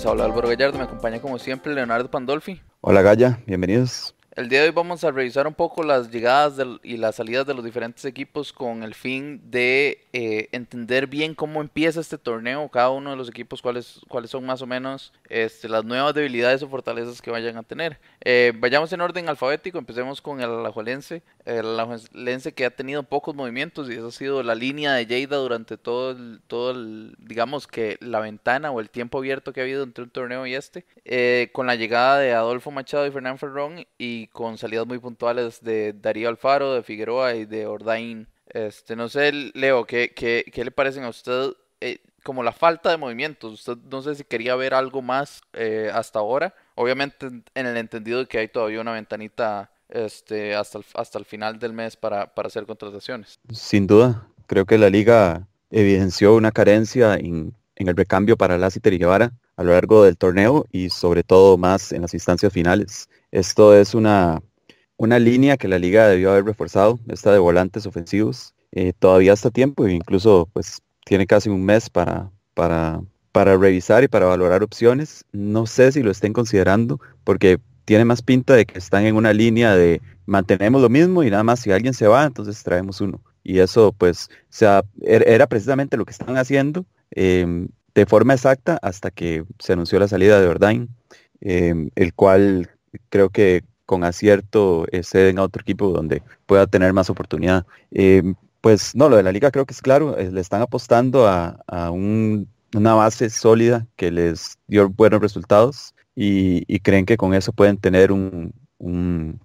Hola habla Álvaro Gallardo, me acompaña como siempre Leonardo Pandolfi. Hola Gaya, bienvenidos. El día de hoy vamos a revisar un poco las llegadas y las salidas de los diferentes equipos con el fin de eh, entender bien cómo empieza este torneo, cada uno de los equipos, cuáles, cuáles son más o menos este, las nuevas debilidades o fortalezas que vayan a tener. Eh, vayamos en orden alfabético, empecemos con el alajuelense, el alajuelense que ha tenido pocos movimientos y esa ha sido la línea de Lleida durante todo todo digamos que la ventana o el tiempo abierto que ha habido entre un torneo y este, eh, con la llegada de Adolfo Machado y Fernán Ferrón y con salidas muy puntuales de Darío Alfaro, de Figueroa y de Ordain. Este, no sé, Leo, ¿qué, qué, le parecen a usted eh, como la falta de movimientos? Usted no sé si quería ver algo más eh, hasta ahora. Obviamente en el entendido de que hay todavía una ventanita este, hasta, el, hasta el final del mes para, para hacer contrataciones. Sin duda, creo que la liga evidenció una carencia en, el recambio para Lassiter y Guevara a lo largo del torneo y sobre todo más en las instancias finales. Esto es una, una línea que la liga debió haber reforzado, esta de volantes ofensivos. Eh, todavía está tiempo e incluso pues tiene casi un mes para, para, para revisar y para valorar opciones. No sé si lo estén considerando porque tiene más pinta de que están en una línea de mantenemos lo mismo y nada más si alguien se va, entonces traemos uno. Y eso pues sea, er, era precisamente lo que están haciendo. Em, de forma exacta hasta que se anunció la salida de Ordain, em, el cual creo que con acierto se ceden a otro equipo donde pueda tener más oportunidad. Em, pues no, lo de la liga creo que es claro, eh, le están apostando a, una base sólida que les dio buenos resultados y, creen que con eso pueden tener un, un,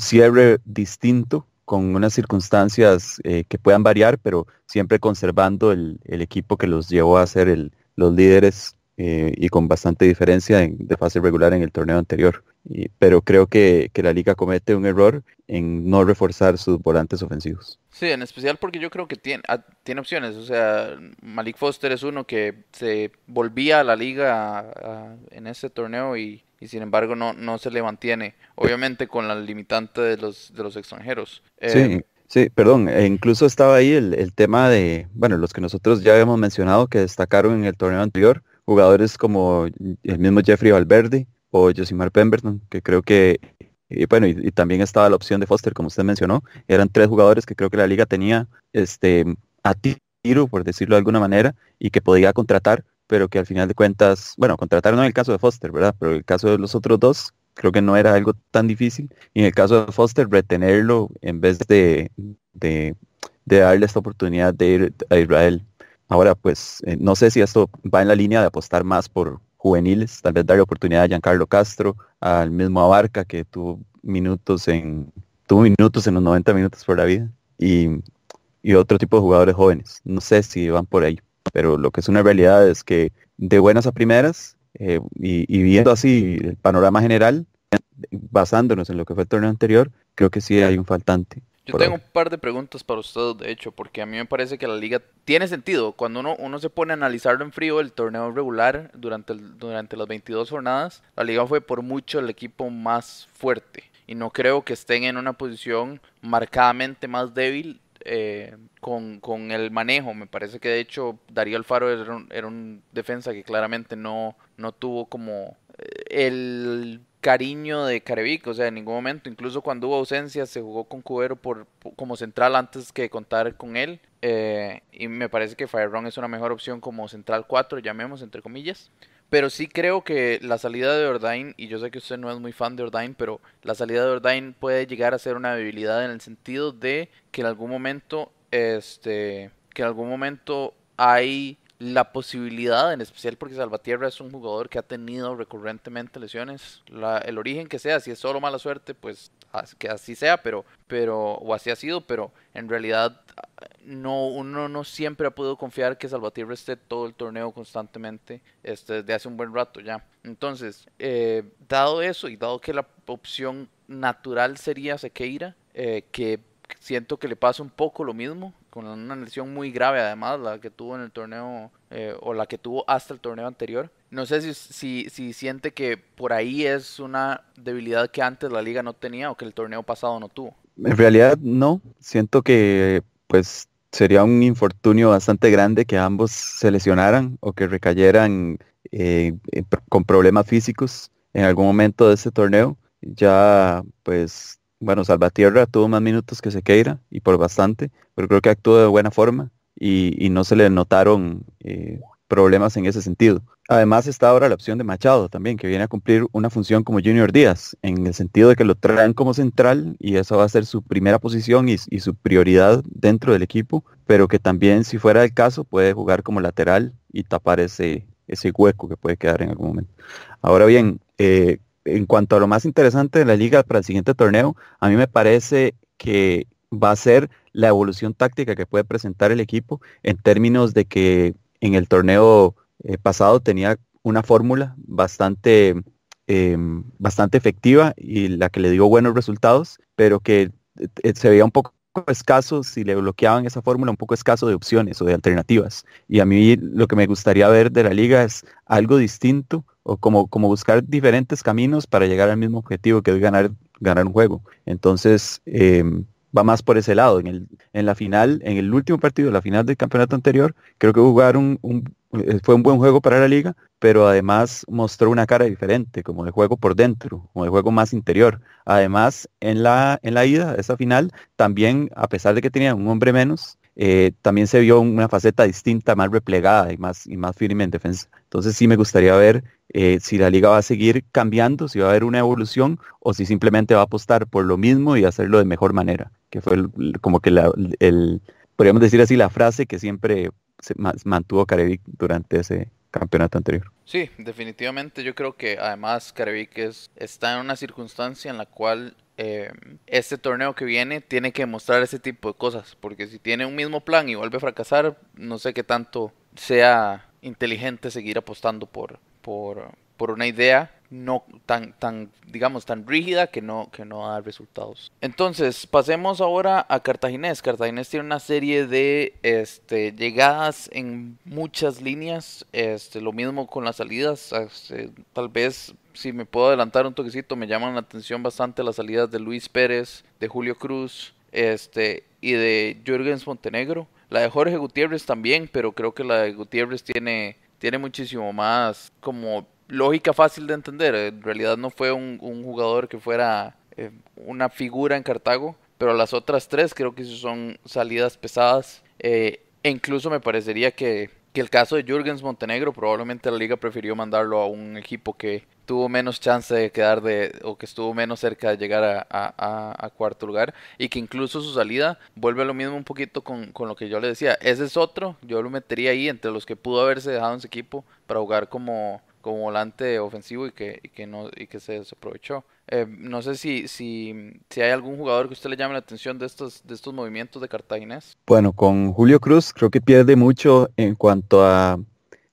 cierre distinto con unas circunstancias eh, que puedan variar, pero siempre conservando el, equipo que los llevó a hacer el, los líderes eh, y con bastante diferencia de fase regular en el torneo anterior. Y, pero creo que, que, la liga comete un error en no reforzar sus volantes ofensivos. Sí, en especial porque yo creo que tiene, ah, tiene opciones. O sea, Malik Foster es uno que se volvía a la liga en ese torneo y, sin embargo no, no se le mantiene. Obviamente con la limitante de los, de los extranjeros. sí eh, Sí, perdón, e incluso estaba ahí el, tema de, bueno, los que nosotros ya habíamos mencionado que destacaron en el torneo anterior, jugadores como el mismo Jeffrey Valverde o Josimar Pemberton, que creo que, y bueno, y, también estaba la opción de Foster, como usted mencionó, eran tres jugadores que creo que la liga tenía este, a tiro, por decirlo de alguna manera, y que podía contratar, pero que al final de cuentas, bueno, contratar no en el caso de Foster, ¿verdad? Pero en el caso de los otros dos, creo que no era algo tan difícil. Y en el caso de Foster, retenerlo en vez de, darle esta oportunidad de ir a Israel. Ahora, pues eh, no sé si esto va en la línea de apostar más por juveniles, tal vez darle oportunidad a Giancarlo Castro, al mismo Abarca que tuvo minutos en tuvo minutos en los 90 minutos por la vida y otro tipo de jugadores jóvenes. No sé si van por ahí, pero lo que es una realidad es que de buenas a primeras eh, y, viendo así el panorama general, basándonos en lo que fue el torneo anterior, creo que sí hay un faltante. Yo tengo un par de preguntas para ustedes, de hecho, porque a mí me parece que la liga tiene sentido. Cuando uno, uno se pone a analizarlo en frío, el torneo regular durante, durante las 22 jornadas, la liga fue por mucho el equipo más fuerte. Y no creo que estén en una posición marcadamente más débil eh, con, el manejo. Me parece que de hecho Darío Alfaro era un, defensa que claramente no, no tuvo como eh, el cariño de Carevic, o sea, en ningún momento, incluso cuando hubo ausencia, se jugó con Cubero por, como central antes que contar con él. Eh, y me parece que Run es una mejor opción como central 4, llamemos entre comillas. Pero sí creo que la salida de Ordain, y yo sé que usted no es muy fan de Ordain, pero la salida de Ordain puede llegar a ser una debilidad en el sentido de que en algún momento, este, que en algún momento hay la posibilidad, en especial porque Salvatierra es un jugador que ha tenido recurrentemente lesiones, el origen que sea, si es solo mala suerte, pues que así sea, pero, pero, o así ha sido, pero en realidad no, uno no siempre ha podido confiar que Salvatierra esté todo el torneo constantemente, este, desde hace un buen rato ya. Entonces, eh, dado eso y dado que la opción natural sería Sequeira, eh, que siento que le pasa un poco lo mismo, con una lesión muy grave además, la que tuvo en el torneo eh, o la que tuvo hasta el torneo anterior. No sé si, si, si, siente que por ahí es una debilidad que antes la liga no tenía o que el torneo pasado no tuvo. En realidad no, siento que pues sería un infortunio bastante grande que ambos se lesionaran o que recayeran eh, con problemas físicos en algún momento de ese torneo. Ya pues bueno, Salvatierra tuvo más minutos que Sequeira y por bastante, pero creo que actuó de buena forma y, no se le notaron eh, problemas en ese sentido. Además está ahora la opción de Machado también, que viene a cumplir una función como Junior Díaz, en el sentido de que lo traen como central y eso va a ser su primera posición y, su prioridad dentro del equipo, pero que también si fuera el caso puede jugar como lateral y tapar ese, ese hueco que puede quedar en algún momento. Ahora bien, eh, en cuanto a lo más interesante de la liga para el siguiente torneo, a mí me parece que va a ser la evolución táctica que puede presentar el equipo en términos de que en el torneo eh, pasado tenía una fórmula bastante, em, bastante efectiva y la que le dio buenos resultados, pero que eh, se veía un poco escaso, si le bloqueaban esa fórmula, un poco escaso de opciones o de alternativas. Y a mí lo que me gustaría ver de la liga es algo distinto, o como, como buscar diferentes caminos para llegar al mismo objetivo que es ganar, ganar un juego. Entonces, em, va más por ese lado. En, el, en la final, en el último partido, la final del campeonato anterior, creo que jugaron un, eh, fue un buen juego para la liga, pero además mostró una cara diferente, como el juego por dentro, como el juego más interior. Además, en la, en la ida, esa final, también, a pesar de que tenían un hombre menos, eh, también se vio una faceta distinta, más replegada y más, y más firme en defensa. Entonces sí me gustaría ver eh, si la liga va a seguir cambiando, si va a haber una evolución o si simplemente va a apostar por lo mismo y hacerlo de mejor manera, que fue como que la, el, podríamos decir así, la frase que siempre se mantuvo Carevic durante ese campeonato anterior. Sí, definitivamente yo creo que además Carevic está en una circunstancia en la cual eh, este torneo que viene tiene que demostrar ese tipo de cosas, porque si tiene un mismo plan y vuelve a fracasar, no sé qué tanto sea inteligente seguir apostando por, por, por una idea no tan, tan, digamos, tan rígida que no, que no da resultados. Entonces, pasemos ahora a Cartaginés. Cartaginés tiene una serie de este, llegadas en muchas líneas, este, lo mismo con las salidas, este, tal vez si me puedo adelantar un toquecito, me llaman la atención bastante las salidas de Luis Pérez, de Julio Cruz, este, y de Jürgens Montenegro. La de Jorge Gutiérrez también, pero creo que la de Gutiérrez tiene, tiene muchísimo más como lógica fácil de entender. En realidad no fue un, jugador que fuera eh, una figura en Cartago, pero las otras tres creo que son salidas pesadas. Eh, e incluso me parecería que que el caso de Jürgens Montenegro, probablemente la liga prefirió mandarlo a un equipo que tuvo menos chance de quedar de, o que estuvo menos cerca de llegar a, cuarto lugar, y que incluso su salida vuelve a lo mismo un poquito con, con, lo que yo le decía. Ese es otro, yo lo metería ahí entre los que pudo haberse dejado en su equipo para jugar como como volante ofensivo y que, no y que se desaprovechó. Eh, no sé si, si, si, hay algún jugador que usted le llame la atención de estos, de estos movimientos de Cartaginés. Bueno, con Julio Cruz creo que pierde mucho en cuanto a,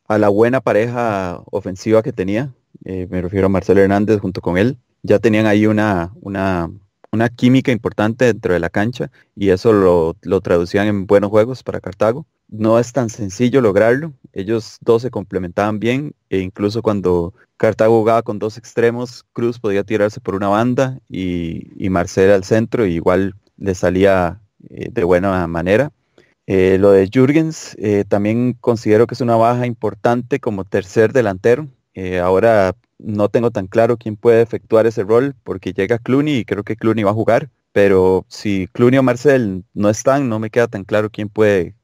la buena pareja ofensiva que tenía. Eh, me refiero a Marcelo Hernández junto con él. Ya tenían ahí una, una, una química importante dentro de la cancha y eso lo traducían en buenos juegos para Cartago. No es tan sencillo lograrlo, ellos dos se complementaban bien e incluso cuando Cartago jugaba con dos extremos, Cruz podía tirarse por una banda y, Marcel al centro, y igual le salía eh, de buena manera. Eh, lo de Jürgens eh, también considero que es una baja importante como tercer delantero. ahora no tengo tan claro quién puede efectuar ese rol porque llega Clooney y creo que Clooney va a jugar, pero si Clooney o Marcel no están, no me queda tan claro quién puede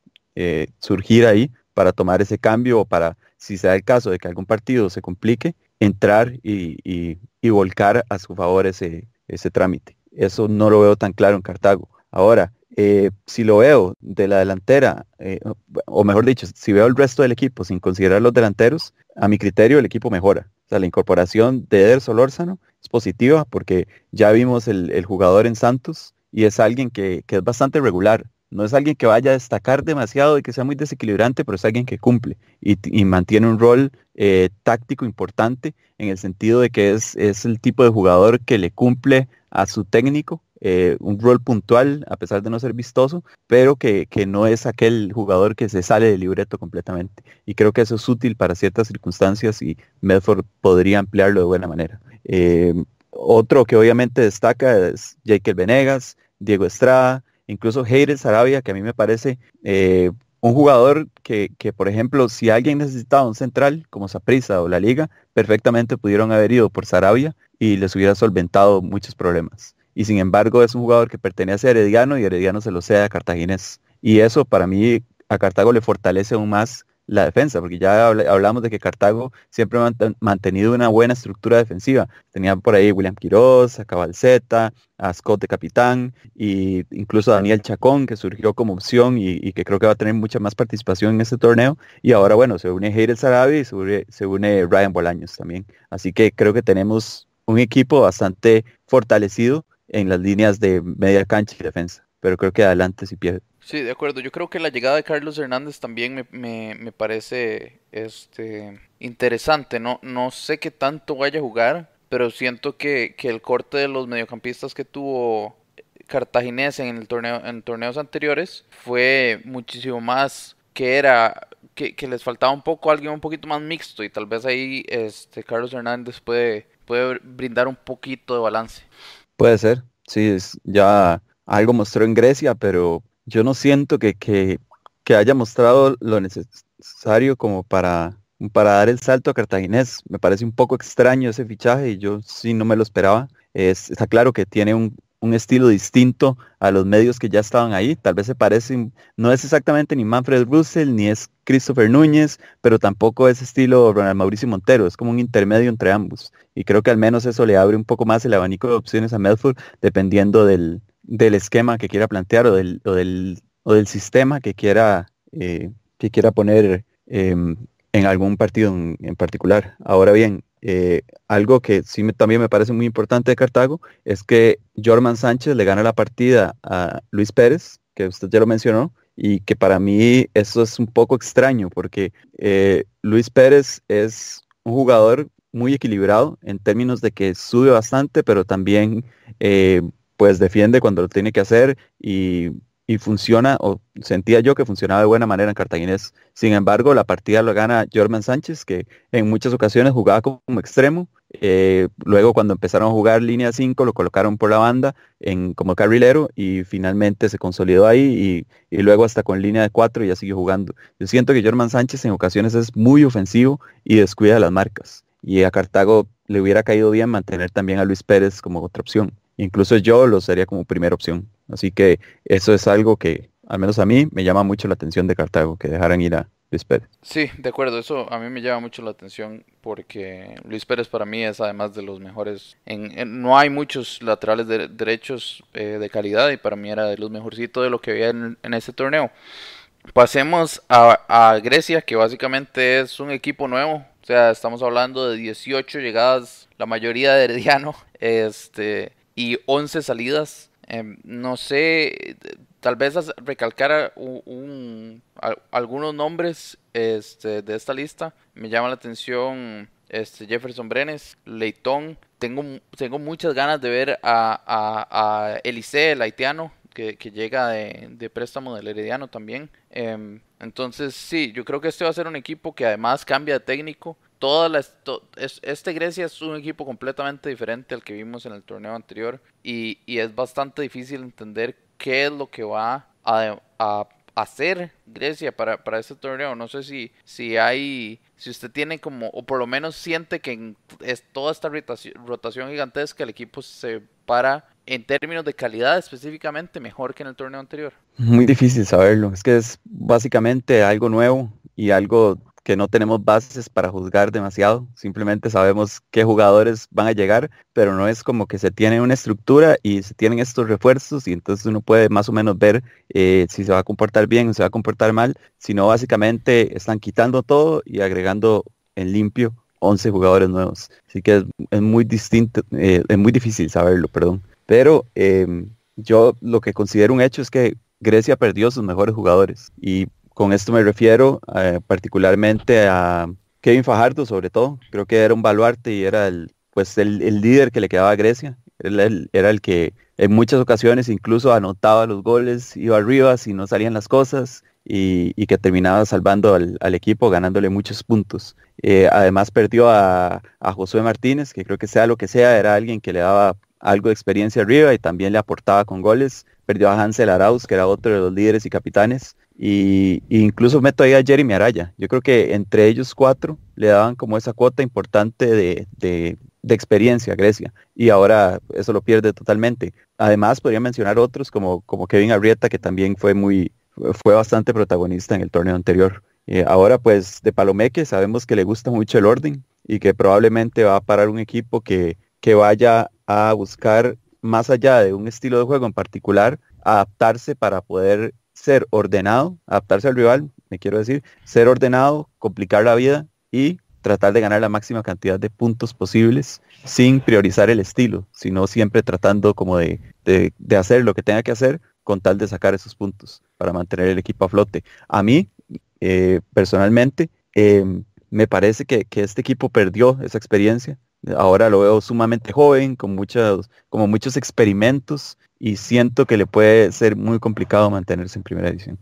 surgir ahí para tomar ese cambio o para, si sea el caso de que algún partido se complique, entrar y, volcar a su favor ese, ese trámite. Eso no lo veo tan claro en Cartago. Ahora, eh, si lo veo de la delantera, eh, o mejor dicho, si veo el resto del equipo sin considerar los delanteros, a mi criterio el equipo mejora. O sea, la incorporación de Eder Solórzano es positiva porque ya vimos el, jugador en Santos y es alguien que, que, es bastante regular. No es alguien que vaya a destacar demasiado y que sea muy desequilibrante, pero es alguien que cumple y, mantiene un rol eh, táctico importante en el sentido de que es, es, el tipo de jugador que le cumple a su técnico eh, un rol puntual, a pesar de no ser vistoso, pero que, no es aquel jugador que se sale del libreto completamente. Y creo que eso es útil para ciertas circunstancias y Medford podría ampliarlo de buena manera. Eh, otro que obviamente destaca es Jekyll Venegas, Diego Estrada, incluso Heider Sarabia, que a mí me parece eh, un jugador que, por ejemplo, si alguien necesitaba un central como Saprissa o la liga, perfectamente pudieron haber ido por Sarabia y les hubiera solventado muchos problemas. Y sin embargo es un jugador que pertenece a Herediano y Herediano se lo sea a Cartaginés. Y eso para mí a Cartago le fortalece aún más la defensa, porque ya hablamos de que Cartago siempre ha mantenido una buena estructura defensiva. Tenían por ahí William Quiroz, a Cabalceta, a Scott de capitán, e incluso a Daniel Chacón, que surgió como opción y, que creo que va a tener mucha más participación en este torneo. Y ahora, bueno, se une Heidel Sarabi y se une, se Ryan Bolaños también. Así que creo que tenemos un equipo bastante fortalecido en las líneas de media cancha y defensa. Pero creo que adelante si pierde Sí, de acuerdo. Yo creo que la llegada de Carlos Hernández también me, parece este, interesante. No, no sé qué tanto vaya a jugar, pero siento que, el corte de los mediocampistas que tuvo Cartaginés en, el torneo, en torneos anteriores fue muchísimo más que era que, les faltaba un poco alguien un poquito más mixto y tal vez ahí este Carlos Hernández puede, puede brindar un poquito de balance. Puede ser, sí, es, ya algo mostró en Grecia, pero yo no siento que, que, haya mostrado lo necesario como para, para dar el salto a Cartaginés. Me parece un poco extraño ese fichaje y yo sí no me lo esperaba. está claro que tiene un, estilo distinto a los medios que ya estaban ahí. Tal vez se parece, no es exactamente ni Manfred Russell, ni es Christopher Núñez, pero tampoco es estilo Ronald Mauricio Montero. Es como un intermedio entre ambos. Y creo que al menos eso le abre un poco más el abanico de opciones a Melford, dependiendo del, del esquema que quiera plantear o del, del, o del sistema que quiera, eh, que quiera poner em, en algún partido en, particular. Ahora bien, eh, algo que sí también me parece muy importante de Cartago es que Jorman Sánchez le gana la partida a Luis Pérez, que usted ya lo mencionó, y que para mí eso es un poco extraño porque eh, Luis Pérez es un jugador muy equilibrado en términos de que sube bastante, pero también pues defiende cuando lo tiene que hacer y, funciona, o sentía yo que funcionaba de buena manera en Cartaginés. Sin embargo, la partida lo gana Jorman Sánchez, que en muchas ocasiones jugaba como extremo. Eh, luego cuando empezaron a jugar línea 5 lo colocaron por la banda en, como carrilero y finalmente se consolidó ahí y, luego hasta con línea de 4 ya siguió jugando. Yo siento que Jorman Sánchez en ocasiones es muy ofensivo y descuida las marcas. Y a Cartago le hubiera caído bien mantener también a Luis Pérez como otra opción. Incluso yo lo sería como primera opción. Así que eso es algo que, al menos a mí, me llama mucho la atención de Cartago, que dejaran ir a Luis Pérez. Sí, de acuerdo, eso a mí me llama mucho la atención porque Luis Pérez para mí es además de los mejores. En, no hay muchos laterales derechos eh, de calidad y para mí era de los mejorcitos de lo que había en, ese este torneo. Pasemos a, a, Grecia, que básicamente es un equipo nuevo. O sea, estamos hablando de 18 llegadas, la mayoría de Herediano. Este, y 11 salidas. Em, no sé, tal vez recalcar algunos nombres este, de esta lista. Me llama la atención este, Jefferson Brenes, Leitón. Tengo, tengo muchas ganas de ver a, Elise, el haitiano, que, llega de, préstamo del Herediano también. Em, entonces, sí, yo creo que este va a ser un equipo que además cambia de técnico toda este Grecia es un equipo completamente diferente al que vimos en el torneo anterior y, es bastante difícil entender qué es lo que va a, hacer Grecia para, este torneo. No sé si, si hay, si usted tiene como, o por lo menos siente que en es toda esta rotación, rotación gigantesca el equipo se para en términos de calidad específicamente mejor que en el torneo anterior. Muy difícil saberlo, es que es básicamente algo nuevo y algo no tenemos bases para juzgar demasiado, simplemente sabemos qué jugadores van a llegar, pero no es como que se tiene una estructura y se tienen estos refuerzos y entonces uno puede más o menos ver eh, si se va a comportar bien o se va a comportar mal, sino básicamente están quitando todo y agregando en limpio 11 jugadores nuevos. Así que es, muy distinto, eh, es muy difícil saberlo, perdón. Pero em, yo lo que considero un hecho es que Grecia perdió sus mejores jugadores y con esto me refiero eh, particularmente a Kevin Fajardo, sobre todo. Creo que era un baluarte y era el, pues el, líder que le quedaba a Grecia. Era el, que en muchas ocasiones incluso anotaba los goles, iba arriba si no salían las cosas y, que terminaba salvando al, equipo, ganándole muchos puntos. Eh, además perdió a, a Josué Martínez, que creo que sea lo que sea, era alguien que le daba algo de experiencia arriba y también le aportaba con goles. Perdió a Hansel Arauz, que era otro de los líderes y capitanes. Y, incluso meto ahí a Jeremy Araya. Yo creo que entre ellos cuatro le daban como esa cuota importante de, experiencia a Grecia. Y ahora eso lo pierde totalmente. Además, podría mencionar otros como, como Kevin Arrieta, que también fue, muy, fue bastante protagonista en el torneo anterior. Eh, ahora, pues, de Palomeque sabemos que le gusta mucho el orden y que probablemente va a parar un equipo que, que vaya a buscar, más allá de un estilo de juego en particular, adaptarse para poder ser ordenado, adaptarse al rival, me quiero decir, ser ordenado, complicar la vida y tratar de ganar la máxima cantidad de puntos posibles sin priorizar el estilo, sino siempre tratando como de, hacer lo que tenga que hacer con tal de sacar esos puntos para mantener el equipo a flote. A mí, eh, personalmente, eh, me parece que, que este equipo perdió esa experiencia Ahora lo veo sumamente joven, con muchos, como muchos experimentos, y siento que le puede ser muy complicado mantenerse en primera edición.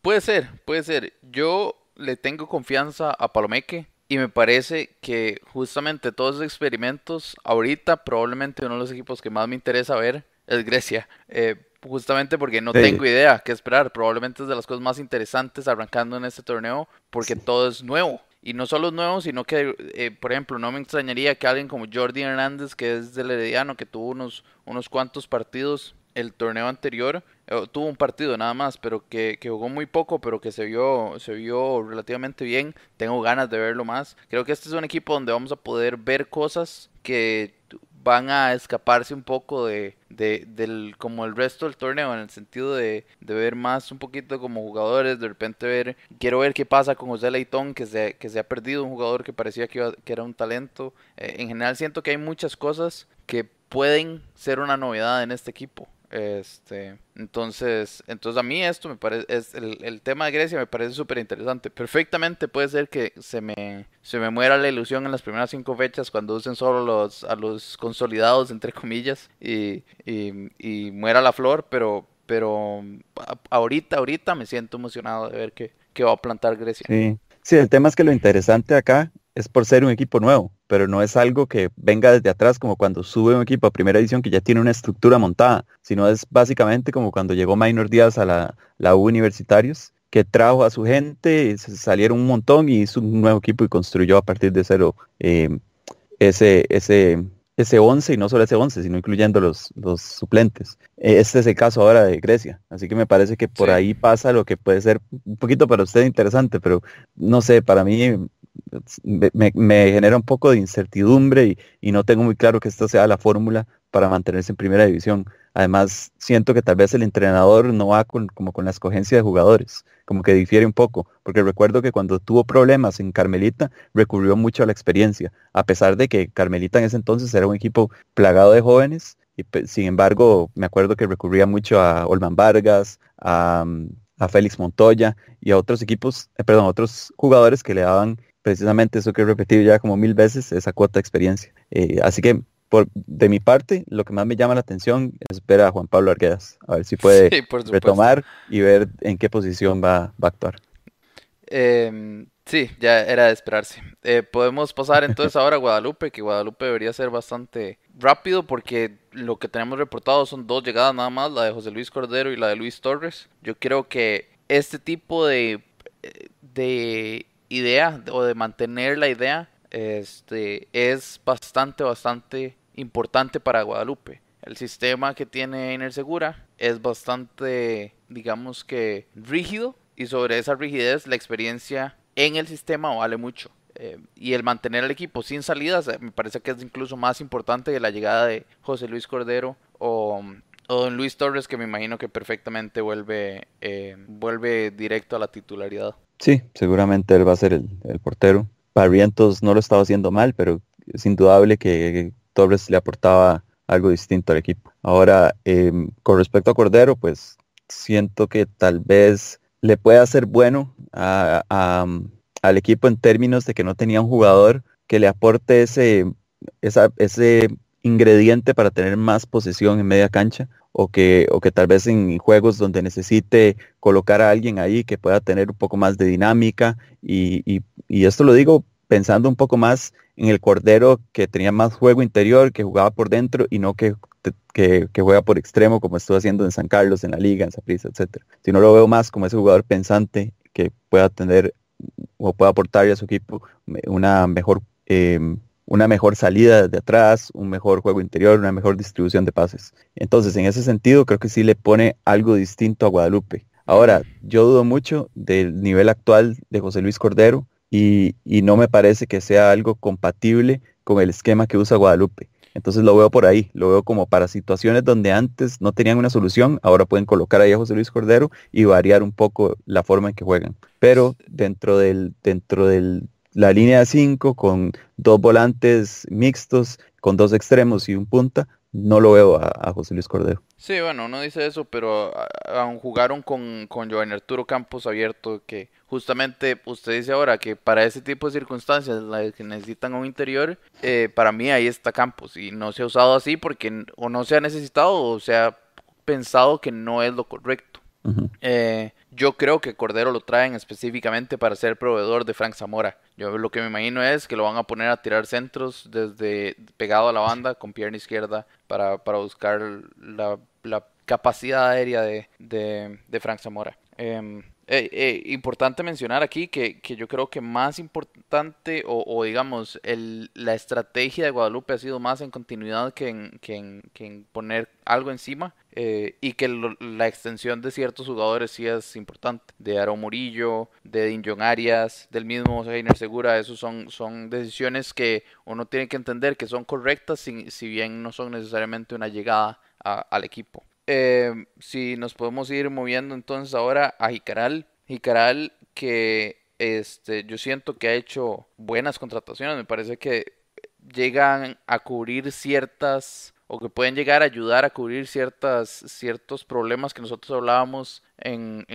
puede ser, puede ser. Yo le tengo confianza a Palomeque y me parece que justamente todos esos experimentos, ahorita probablemente uno de los equipos que más me interesa ver es Grecia. Eh, justamente porque no tengo idea qué esperar. Probablemente es de las cosas más interesantes arrancando en este torneo porque todo es nuevo. Y no solo nuevos, sino que, eh, por ejemplo, no me extrañaría que alguien como Jordi Hernández, que es del Herediano, que tuvo unos, unos cuantos partidos el torneo anterior, eh, tuvo un partido nada más, pero que, que, jugó muy poco, pero que se vio, se vio relativamente bien. Tengo ganas de verlo más. Creo que este es un equipo donde vamos a poder ver cosas que van a escaparse un poco de, de, del como el resto del torneo en el sentido de, de, ver más un poquito como jugadores de repente ver quiero ver qué pasa con José Leitón que se, que se ha perdido un jugador que parecía que, era un talento eh, en general siento que hay muchas cosas que pueden ser una novedad en este equipo este, entonces, entonces a mí esto me parece, es el, tema de Grecia me parece súper interesante. Perfectamente puede ser que se me, se me muera la ilusión en las primeras cinco fechas cuando usen solo los, a los consolidados, entre comillas, y, y, muera la flor, pero, pero ahorita, ahorita me siento emocionado de ver que, va a plantar Grecia. Sí. sí, el tema es que lo interesante acá es por ser un equipo nuevo, pero no es algo que venga desde atrás como cuando sube un equipo a primera edición que ya tiene una estructura montada, sino es básicamente como cuando llegó Minor Díaz a la, la U Universitarios, que trajo a su gente, salieron un montón y hizo un nuevo equipo y construyó a partir de cero eh, ese, ese, ese 11 y no solo ese 11, sino incluyendo los, los suplentes. E, este es el caso ahora de Grecia, así que me parece que por ahí pasa lo que puede ser un poquito para usted interesante, pero no sé, para mí me, genera un poco de incertidumbre y, no tengo muy claro que esta sea la fórmula para mantenerse en primera división. Además, siento que tal vez el entrenador no va con, como con la escogencia de jugadores, como que difiere un poco, porque recuerdo que cuando tuvo problemas en Carmelita recurrió mucho a la experiencia, a pesar de que Carmelita en ese entonces era un equipo plagado de jóvenes, y sin embargo me acuerdo que recurría mucho a Olman Vargas, a, mm, Félix Montoya y a otros equipos, eh, perdón, a otros jugadores que le daban precisamente eso que he repetido ya como mil veces, esa cuota de experiencia. Eh, así que por, de mi parte, lo que más me llama la atención es ver a Juan Pablo Arguedas, a ver si puede retomar y ver en qué posición va, a actuar. Em, sí, ya era de esperarse. Eh, podemos pasar entonces ahora a Guadalupe, que Guadalupe debería ser bastante rápido porque lo que tenemos reportado son dos llegadas nada más, la de José Luis Cordero y la de Luis Torres. Yo creo que este tipo de, eh, de idea o de mantener la idea este, es bastante, bastante importante para Guadalupe. El sistema que tiene Segura es bastante, digamos que, rígido y sobre esa rigidez la experiencia en el sistema vale mucho. Eh, y el mantener al equipo sin salidas eh, me parece que es incluso más importante que la llegada de José Luis Cordero o, Don Luis Torres, que me imagino que perfectamente vuelve, eh, vuelve directo a la titularidad. Sí, seguramente él va a ser el, portero. Parrientos no lo estaba haciendo mal, pero es indudable que Torres le aportaba algo distinto al equipo. Ahora, em, con respecto a Cordero, pues siento que tal vez le pueda ser bueno al equipo en términos de que no tenía un jugador que le aporte ese, ese ingrediente para tener más posesión en media cancha o que, o que tal vez en juegos donde necesite colocar a alguien ahí que pueda tener un poco más de dinámica. Y, y, esto lo digo pensando un poco más en el Cordero que tenía más juego interior, que jugaba por dentro y no que, que, juega por extremo como estuvo haciendo en San Carlos, en la liga, en Saprisa, etc. Si no lo veo más como ese jugador pensante que pueda tener o pueda aportarle a su equipo una mejor em, una mejor salida desde atrás, un mejor juego interior, una mejor distribución de pases. Entonces, en ese sentido, creo que sí le pone algo distinto a Guadalupe. Ahora, yo dudo mucho del nivel actual de José Luis Cordero y, no me parece que sea algo compatible con el esquema que usa Guadalupe. Entonces lo veo por ahí, lo veo como para situaciones donde antes no tenían una solución, ahora pueden colocar ahí a José Luis Cordero y variar un poco la forma en que juegan. Pero dentro del, dentro del, la línea 5 con dos volantes mixtos, con dos extremos y un punta, no lo veo a, José Luis Cordero. Sí, bueno, no dice eso, pero aún jugaron con, con Giovanni Arturo Campos abierto, que justamente usted dice ahora que para ese tipo de circunstancias, las que necesitan un interior, eh, para mí ahí está Campos, y no se ha usado así porque o no se ha necesitado o se ha pensado que no es lo correcto. Eh, yo creo que Cordero lo traen específicamente para ser proveedor de Frank Zamora. Yo lo que me imagino es que lo van a poner a tirar centros desde pegado a la banda con pierna izquierda para, para buscar la, capacidad aérea de, Frank Zamora. Em, eh, eh, importante mencionar aquí que, yo creo que más importante o, digamos la estrategia de Guadalupe ha sido más en continuidad que en, que en, poner algo encima eh, y que la extensión de ciertos jugadores sí es importante de Aro Murillo, de Dinjon Arias, del mismo Heiner Segura, eso son, son decisiones que uno tiene que entender que son correctas si, bien no son necesariamente una llegada al equipo. Em, si nos podemos ir moviendo entonces ahora a Jicaral. Jicaral que este, yo siento que ha hecho buenas contrataciones. Me parece que llegan a cubrir ciertas o que pueden llegar a ayudar a cubrir ciertas, ciertos problemas que nosotros hablábamos en,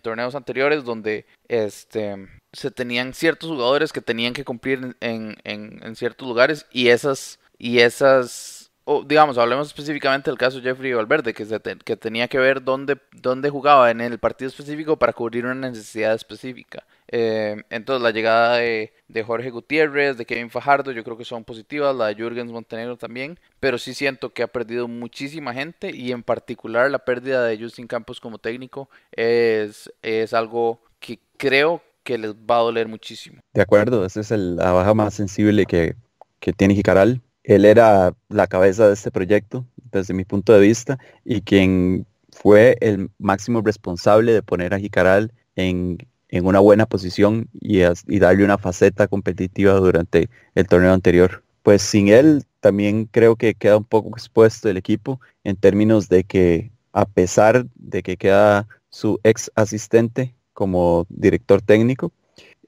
torneos anteriores donde este, se tenían ciertos jugadores que tenían que cumplir en, en ciertos lugares y esas, y esas digamos, hablemos específicamente del caso Jeffrey Valverde, que, tenía que ver dónde, dónde jugaba en el partido específico para cubrir una necesidad específica. Eh, entonces, la llegada de, Jorge Gutiérrez, de Kevin Fajardo, yo creo que son positivas, la de Jürgens Montenegro también, pero sí siento que ha perdido muchísima gente y en particular la pérdida de Justin Campos como técnico es, es algo que creo que les va a doler muchísimo. De acuerdo, esa es la baja más sensible que, que tiene Gicaral él era la cabeza de este proyecto desde mi punto de vista y quien fue el máximo responsable de poner a Jicaral en, una buena posición y, darle una faceta competitiva durante el torneo anterior. Pues sin él también creo que queda un poco expuesto el equipo en términos de que a pesar de que queda su ex asistente como director técnico,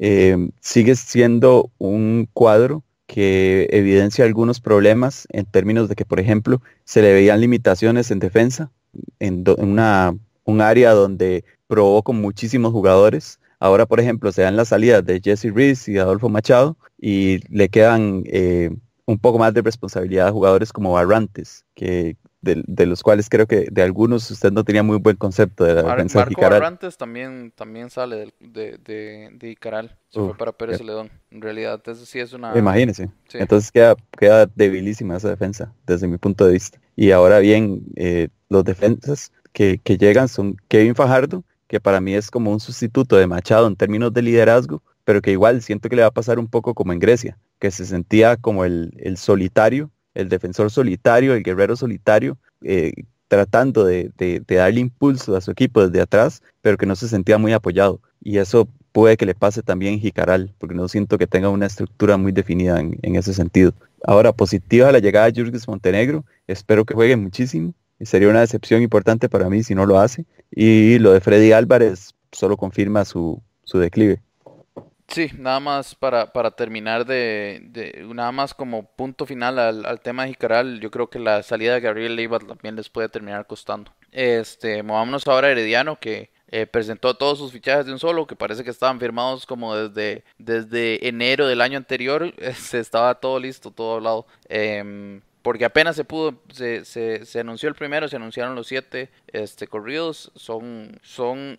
eh, sigue siendo un cuadro que evidencia algunos problemas en términos de que, por ejemplo, se le veían limitaciones en defensa, en, una, un área donde probó muchísimos jugadores. Ahora, por ejemplo, se dan las salidas de Jesse Reese y Adolfo Machado y le quedan eh, un poco más de responsabilidad a jugadores como Barrantes, que, de, los cuales creo que de algunos usted no tenía muy buen concepto de la defensa Marco de Barrantes también, también sale de, de, de Icaral, fue para Pérez Ledón. En realidad, eso sí es una... Imagínese. Entonces queda, queda debilísima esa defensa, desde mi punto de vista. Y ahora bien, eh, los defensas que, que llegan son Kevin Fajardo, que para mí es como un sustituto de Machado en términos de liderazgo, pero que igual siento que le va a pasar un poco como en Grecia, que se sentía como el, el solitario el defensor solitario, el guerrero solitario, eh, tratando de, darle impulso a su equipo desde atrás, pero que no se sentía muy apoyado. Y eso puede que le pase también a Jicaral, porque no siento que tenga una estructura muy definida en, ese sentido. Ahora, positiva la llegada de Jurgis Montenegro, espero que juegue muchísimo, sería una decepción importante para mí si no lo hace. Y lo de Freddy Álvarez solo confirma su, su declive. Sí, nada más para, para terminar de, de, nada más como punto final al, al tema de Jicaral, yo creo que la salida de Gabriel Leiva también les puede terminar costando. Este, movámonos ahora a Herediano, que eh, presentó todos sus fichajes de un solo, que parece que estaban firmados como desde, desde enero del año anterior, se estaba todo listo, todo hablado. Em, porque apenas se pudo, se, se, anunció el primero, se anunciaron los siete este, corridos, son, son,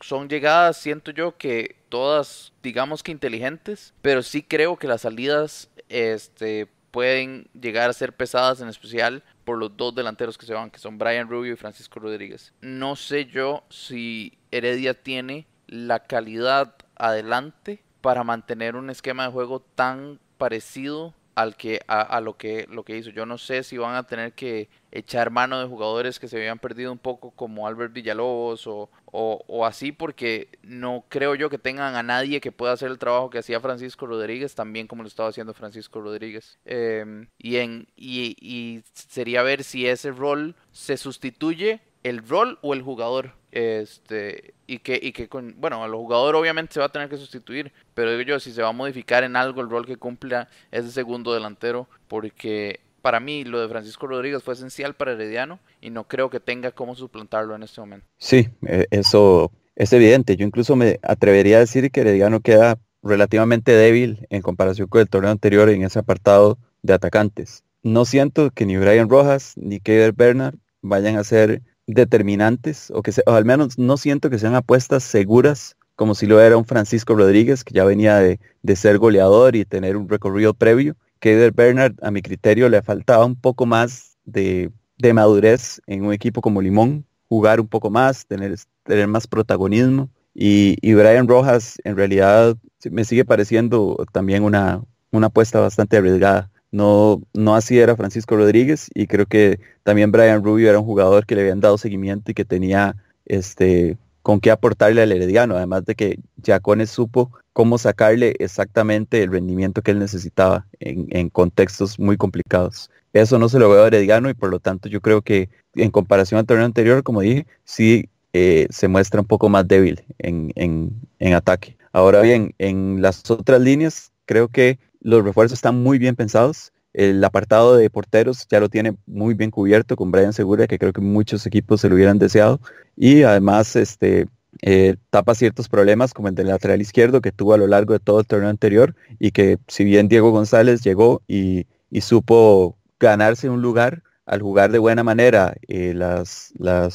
son llegadas, siento yo, que todas, digamos que inteligentes, pero sí creo que las salidas este, pueden llegar a ser pesadas, en especial por los dos delanteros que se van, que son Brian Rubio y Francisco Rodríguez. No sé yo si Heredia tiene la calidad adelante para mantener un esquema de juego tan parecido al que a, lo que lo que hizo. Yo no sé si van a tener que echar mano de jugadores que se habían perdido un poco como Albert Villalobos o, o, así porque no creo yo que tengan a nadie que pueda hacer el trabajo que hacía Francisco Rodríguez también como lo estaba haciendo Francisco Rodríguez em, y, en, y, y sería ver si ese rol se sustituye el rol o el jugador este, y que, y que con, bueno, el jugador obviamente se va a tener que sustituir, pero digo yo, si se va a modificar en algo el rol que cumpla ese segundo delantero, porque para mí lo de Francisco Rodríguez fue esencial para Herediano y no creo que tenga cómo suplantarlo en este momento. Sí, eh, eso es evidente. Yo incluso me atrevería a decir que Herediano queda relativamente débil en comparación con el torneo anterior en ese apartado de atacantes. No siento que ni Brian Rojas ni Kevin Bernard vayan a ser determinantes, o que al menos no siento que sean apuestas seguras, como si lo era un Francisco Rodríguez, que ya venía de, ser goleador y tener un recorrido previo. Que Bernard, a mi criterio, le faltaba un poco más de, madurez en un equipo como Limón, jugar un poco más, tener, tener más protagonismo. Y, Brian Rojas en realidad me sigue pareciendo también una, una apuesta bastante arriesgada. No, no así era Francisco Rodríguez y creo que también Brian Rubio era un jugador que le habían dado seguimiento y que tenía este, con qué aportarle al Herediano, además de que Jacones supo cómo sacarle exactamente el rendimiento que él necesitaba en, contextos muy complicados. Eso no se lo veo a Herediano y por lo tanto yo creo que en comparación al torneo anterior, como dije, sí eh, se muestra un poco más débil en ataque. Ahora bien, en las otras líneas creo que los refuerzos están muy bien pensados. El apartado de porteros ya lo tiene muy bien cubierto con Brian Segura, que creo que muchos equipos se lo hubieran deseado. Y además, este, eh, tapa ciertos problemas como el del lateral izquierdo que tuvo a lo largo de todo el torneo anterior y que si bien Diego González llegó y, supo ganarse un lugar al jugar de buena manera eh, las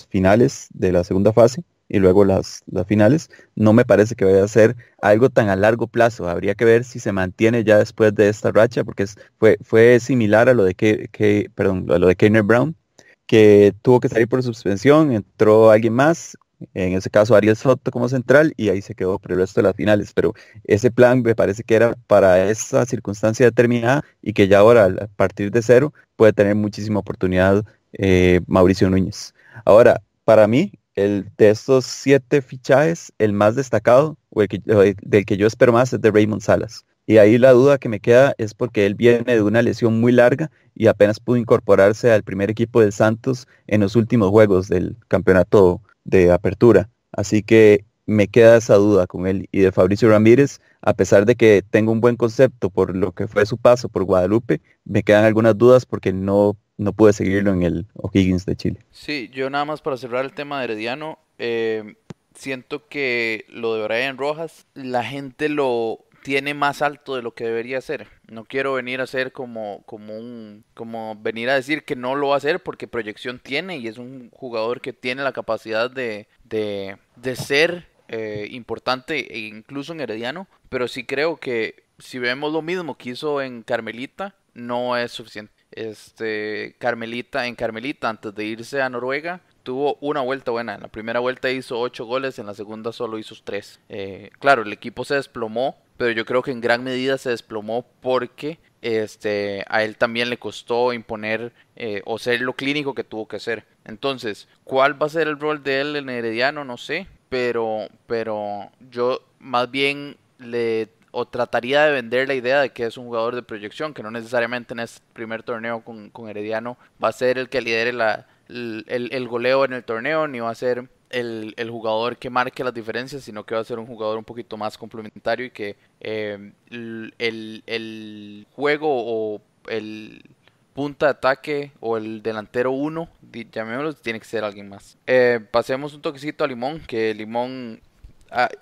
finales de la segunda fase, y luego las, las finales, no me parece que vaya a ser algo tan a largo plazo. Habría que ver si se mantiene ya después de esta racha, porque fue, fue similar a lo de que, perdón, lo de Keiner Brown, que tuvo que salir por suspensión, entró alguien más, en ese caso Ariel Soto como central, y ahí se quedó por el resto de las finales. Pero ese plan me parece que era para esa circunstancia determinada y que ya ahora, a partir de cero, puede tener muchísima oportunidad eh, Mauricio Núñez. Ahora, para mí, el de estos siete fichajes, el más destacado o del que yo espero más es de Raymond Salas. Y ahí la duda que me queda es porque él viene de una lesión muy larga y apenas pudo incorporarse al primer equipo del Santos en los últimos juegos del campeonato de apertura. Así que me queda esa duda con él y de Fabricio Ramírez, a pesar de que tengo un buen concepto por lo que fue su paso por Guadalupe, me quedan algunas dudas porque no no pude seguirlo en el O'Higgins de Chile. Sí, yo nada más para cerrar el tema de Herediano, eh, siento que lo de Brian Rojas, la gente lo tiene más alto de lo que debería ser. No quiero venir a ser como, como un, como venir a decir que no lo va a hacer porque proyección tiene y es un jugador que tiene la capacidad de, de, de ser eh, importante e incluso en Herediano, pero sí creo que si vemos lo mismo que hizo en Carmelita, no es suficiente este, Carmelita, en Carmelita, antes de irse a Noruega, tuvo una vuelta buena. En la primera vuelta hizo 8 goles, en la segunda solo hizo 3. Eh, claro, el equipo se desplomó, pero yo creo que en gran medida se desplomó porque este, a él también le costó imponer eh, o ser lo clínico que tuvo que ser Entonces, ¿cuál va a ser el rol de él en Herediano? No sé, pero, pero yo más bien le o trataría de vender la idea de que es un jugador de proyección, que no necesariamente en este primer torneo con, Herediano va a ser el que lidere el, goleo en el torneo, ni va a ser el, jugador que marque las diferencias, sino que va a ser un jugador un poquito más complementario y que em, el, juego o el punta de ataque o el delantero uno, llamémoslo, tiene que ser alguien más. Eh, pasemos un toquecito a Limón, que Limón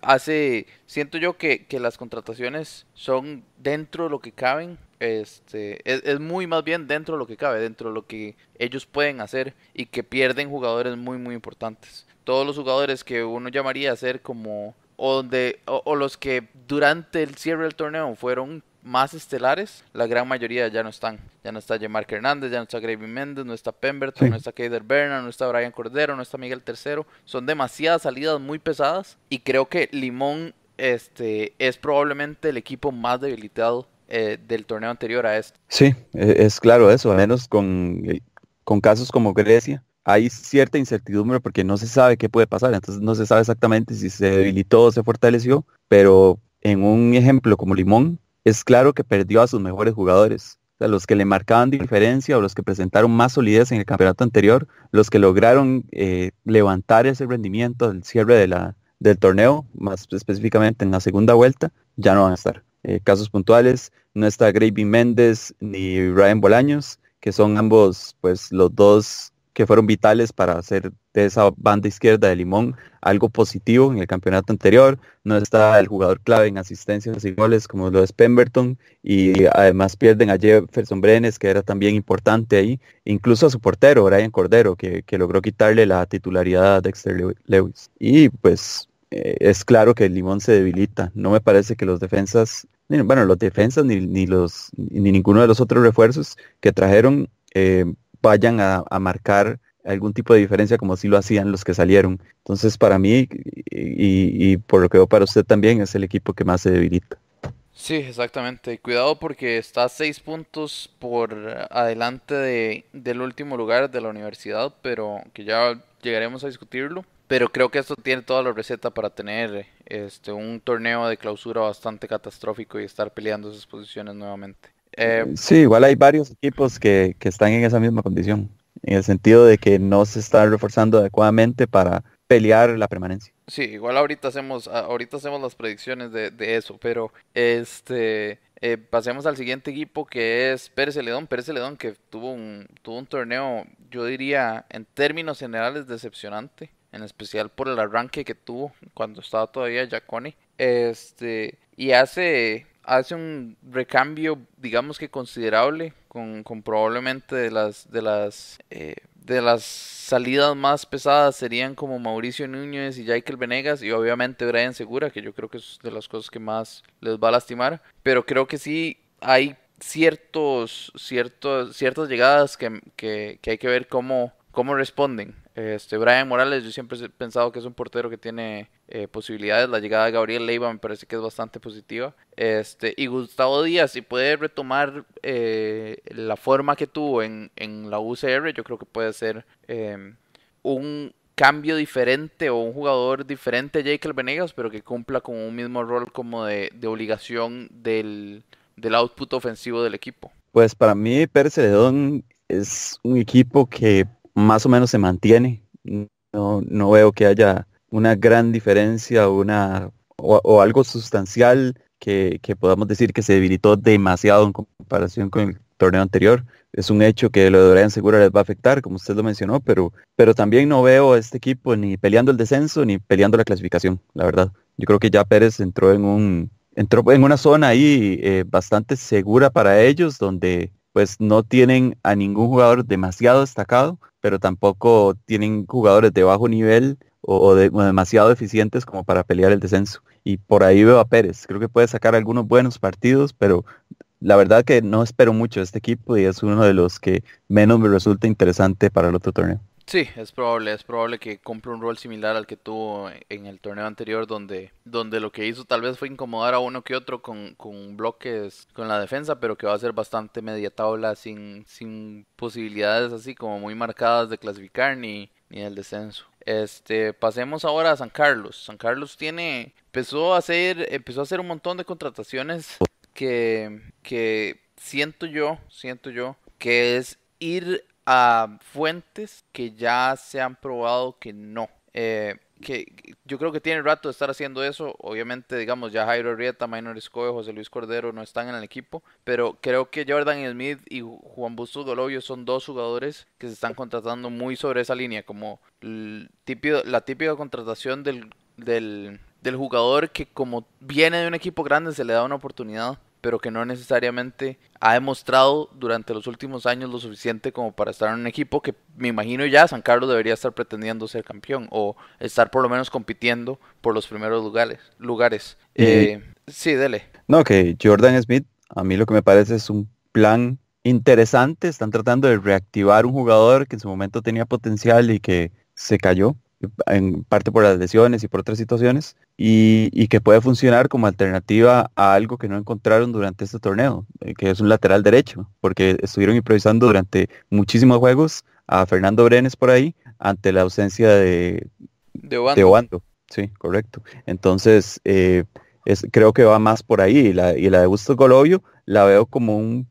hace, siento yo que, que, las contrataciones son dentro de lo que caben. Este, es, muy más bien dentro de lo que cabe, dentro de lo que ellos pueden hacer y que pierden jugadores muy muy importantes. Todos los jugadores que uno llamaría a ser como o, donde, o los que durante el cierre del torneo fueron más estelares, la gran mayoría ya no están. Ya no está Mark Hernández, ya no está Gravy Méndez, no está Pemberton, no está Kader Bernard, no está Brian Cordero, no está Miguel Tercero. Son demasiadas salidas muy pesadas y creo que Limón este, es probablemente el equipo más debilitado eh, del torneo anterior a este. Sí, e, es claro eso, al menos con, eh, con casos como Grecia, hay cierta incertidumbre porque no se sabe qué puede pasar, entonces no se sabe exactamente si se debilitó o se fortaleció, pero en un ejemplo como Limón, es claro que perdió a sus mejores jugadores. a los que le marcaban diferencia o los que presentaron más solidez en el campeonato anterior, los que lograron eh, levantar ese rendimiento del cierre del torneo, más específicamente en la segunda vuelta, ya no van a estar. Eh, casos puntuales, no está Gravy Méndez ni Ryan Bolaños, que son ambos pues los dos que fueron vitales para hacer de esa banda izquierda de Limón, algo positivo en el campeonato anterior. No está el jugador clave en asistencias y goles como lo es Pemberton y además pierden a Jefferson Brenes, que era también importante ahí, incluso a su portero, Brian Cordero, que, logró quitarle la titularidad a Dexter Lewis. Y pues eh, es claro que el Limón se debilita. No me parece que los defensas, bueno, los defensas ni, los, ni ninguno de los otros refuerzos que trajeron eh, vayan a marcar algún tipo de diferencia como si lo hacían los que salieron. Entonces para mí y, por lo que veo para usted también es el equipo que más se debilita. Sí, exactamente. Cuidado porque está seis puntos por adelante de, del último lugar de la universidad, pero que ya llegaremos a discutirlo. Pero creo que esto tiene todas la recetas para tener este un torneo de clausura bastante catastrófico y estar peleando esas posiciones nuevamente. Eh, sí, igual hay varios equipos que, que están en esa misma condición en el sentido de que no se está reforzando adecuadamente para pelear la permanencia. Sí, igual ahorita hacemos, ah, ahorita hacemos las predicciones de, eso, pero este eh, pasemos al siguiente equipo que es Pérez Celedón. Pérez Celedón que tuvo un, tuvo un torneo, yo diría, en términos generales decepcionante, en especial por el arranque que tuvo cuando estaba todavía Jaconi. Este, y hace hace un recambio, digamos que considerable, con, probablemente de las, de las, eh, de las salidas más pesadas serían como Mauricio Núñez y Jaikel Venegas y obviamente Brian Segura, que yo creo que es de las cosas que más les va a lastimar, pero creo que sí hay ciertos, ciertos, ciertas llegadas que, que, que hay que ver cómo responden. Este, Brian Morales, yo siempre he pensado que es un portero que tiene eh, posibilidades. La llegada de Gabriel Leiva me parece que es bastante positiva. Este, y Gustavo Díaz, si puede retomar eh, la forma que tuvo en, la UCR, yo creo que puede ser em, un cambio diferente o un jugador diferente a Jake Venegas, pero que cumpla con un mismo rol como de, obligación del, del, output ofensivo del equipo. Pues para mí, Pérez es un equipo que más o menos se mantiene. No, no veo que haya una gran diferencia una, o, algo sustancial que, que, podamos decir que se debilitó demasiado en comparación con el torneo anterior. Es un hecho que lo de Orián Segura les va a afectar, como usted lo mencionó, pero, pero también no veo a este equipo ni peleando el descenso ni peleando la clasificación, la verdad. Yo creo que ya Pérez entró en un entró en una zona ahí eh, bastante segura para ellos, donde pues no tienen a ningún jugador demasiado destacado, pero tampoco tienen jugadores de bajo nivel o, demasiado eficientes como para pelear el descenso. Y por ahí veo a Pérez. Creo que puede sacar algunos buenos partidos, pero la verdad que no espero mucho de este equipo y es uno de los que menos me resulta interesante para el otro torneo. Sí, es probable, es probable que compre un rol similar al que tuvo en el torneo anterior, donde, donde lo que hizo tal vez fue incomodar a uno que otro con, bloques con la defensa, pero que va a ser bastante media tabla sin, sin posibilidades así como muy marcadas de clasificar ni, ni del descenso. Este, pasemos ahora a San Carlos. San Carlos tiene, empezó a hacer, empezó a hacer un montón de contrataciones que, que siento yo, siento yo, que es ir a fuentes que ya se han probado que no. Eh, que yo creo que tiene rato de estar haciendo eso. Obviamente, digamos, ya Jairo Rieta, Minor Escobar, José Luis Cordero no están en el equipo, pero creo que Jordan Smith y Juan Bustos Golovio son dos jugadores que se están contratando muy sobre esa línea, como típico, la típica contratación del, del jugador que como viene de un equipo grande se le da una oportunidad pero que no necesariamente ha demostrado durante los últimos años lo suficiente como para estar en un equipo que me imagino ya San Carlos debería estar pretendiendo ser campeón o estar por lo menos compitiendo por los primeros lugares. lugares. Eh, sí, dele. No, que Jordan Smith, a mí lo que me parece es un plan interesante. Están tratando de reactivar un jugador que en su momento tenía potencial y que se cayó en parte por las lesiones y por otras situaciones, y, que puede funcionar como alternativa a algo que no encontraron durante este torneo, eh, que es un lateral derecho, porque estuvieron improvisando durante muchísimos juegos a Fernando Brenes por ahí ante la ausencia de, de Obando. Sí, correcto. Entonces, eh, creo que va más por ahí, y la, de Gusto Golovio la veo como un,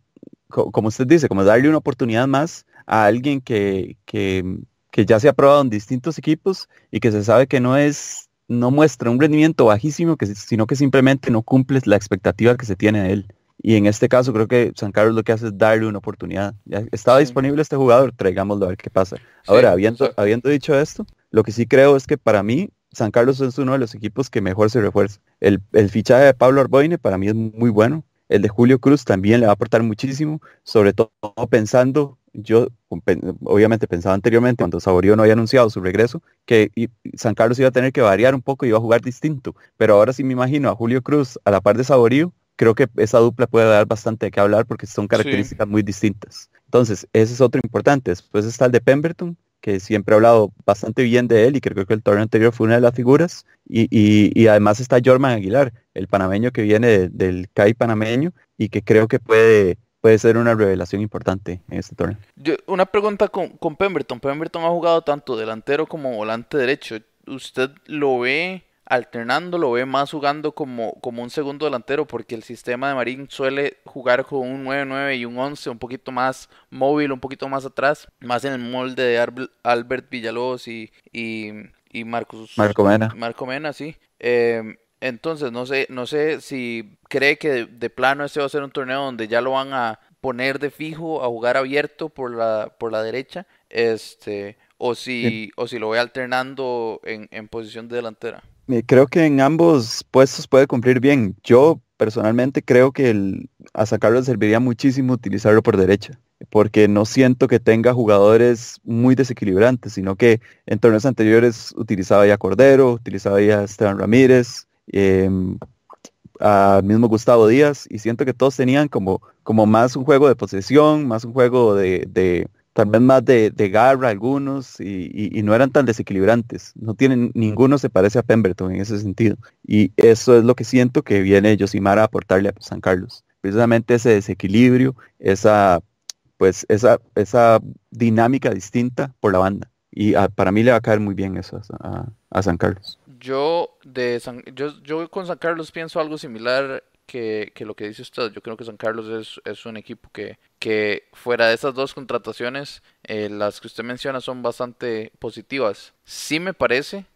como usted dice, como darle una oportunidad más a alguien que, que que ya se ha probado en distintos equipos y que se sabe que no es no muestra un rendimiento bajísimo, sino que simplemente no cumple la expectativa que se tiene de él. Y en este caso creo que San Carlos lo que hace es darle una oportunidad. Ya estaba disponible este jugador, traigámoslo a ver qué pasa. Ahora, habiendo, habiendo dicho esto, lo que sí creo es que para mí San Carlos es uno de los equipos que mejor se refuerza. El, el fichaje de Pablo Arboine para mí es muy bueno. El de Julio Cruz también le va a aportar muchísimo, sobre todo pensando yo obviamente pensaba anteriormente, cuando Saborío no había anunciado su regreso, que San Carlos iba a tener que variar un poco y iba a jugar distinto. Pero ahora sí me imagino a Julio Cruz a la par de Saborío, creo que esa dupla puede dar bastante de qué hablar porque son características muy distintas. Entonces, ese es otro importante. Después está el de Pemberton, que siempre ha hablado bastante bien de él y creo que el torneo anterior fue una de las figuras. Y, y, además está Jorman Aguilar, el panameño que viene del CAI panameño y que creo que puede puede ser una revelación importante en este torneo. una pregunta con, Pemberton. Pemberton ha jugado tanto delantero como volante derecho. ¿Usted lo ve alternando, lo ve más jugando como, como un segundo delantero, porque el sistema de Marín suele jugar con un 9-9 y un 11, un poquito más móvil, un poquito más atrás, más en el molde de Albert Villalobos y, y, y Marcos. Marco Mena. Marco Mena, sí. Eh, entonces, no sé, no sé si cree que de, plano este va a ser un torneo donde ya lo van a poner de fijo, a jugar abierto por la, por la derecha, este, o si, o si lo ve alternando en, en posición de delantera. Eh, creo que en ambos puestos puede cumplir bien. Yo personalmente creo que a sacarlo serviría muchísimo utilizarlo por derecha, porque no siento que tenga jugadores muy desequilibrantes, sino que en torneos anteriores utilizaba ya Cordero, utilizaba ya Esteban Ramírez, Em, al mismo Gustavo Díaz, y siento que todos tenían como, como más un juego de posesión, más un juego de, tal vez más de, garra algunos, y, no eran tan desequilibrantes. No tienen, ninguno se parece a Pemberton en ese sentido. Y eso es lo que siento que viene Yosimara a aportarle a San Carlos. Precisamente ese desequilibrio, esa pues esa, esa dinámica distinta por la banda. Y para mí le va a caer muy bien eso a San Carlos. Yo, de yo, yo con San Carlos pienso algo similar que, lo que dice usted. Yo creo que San Carlos es, un equipo que, que fuera de esas dos contrataciones, eh, las que usted menciona son bastante positivas. Sí me parece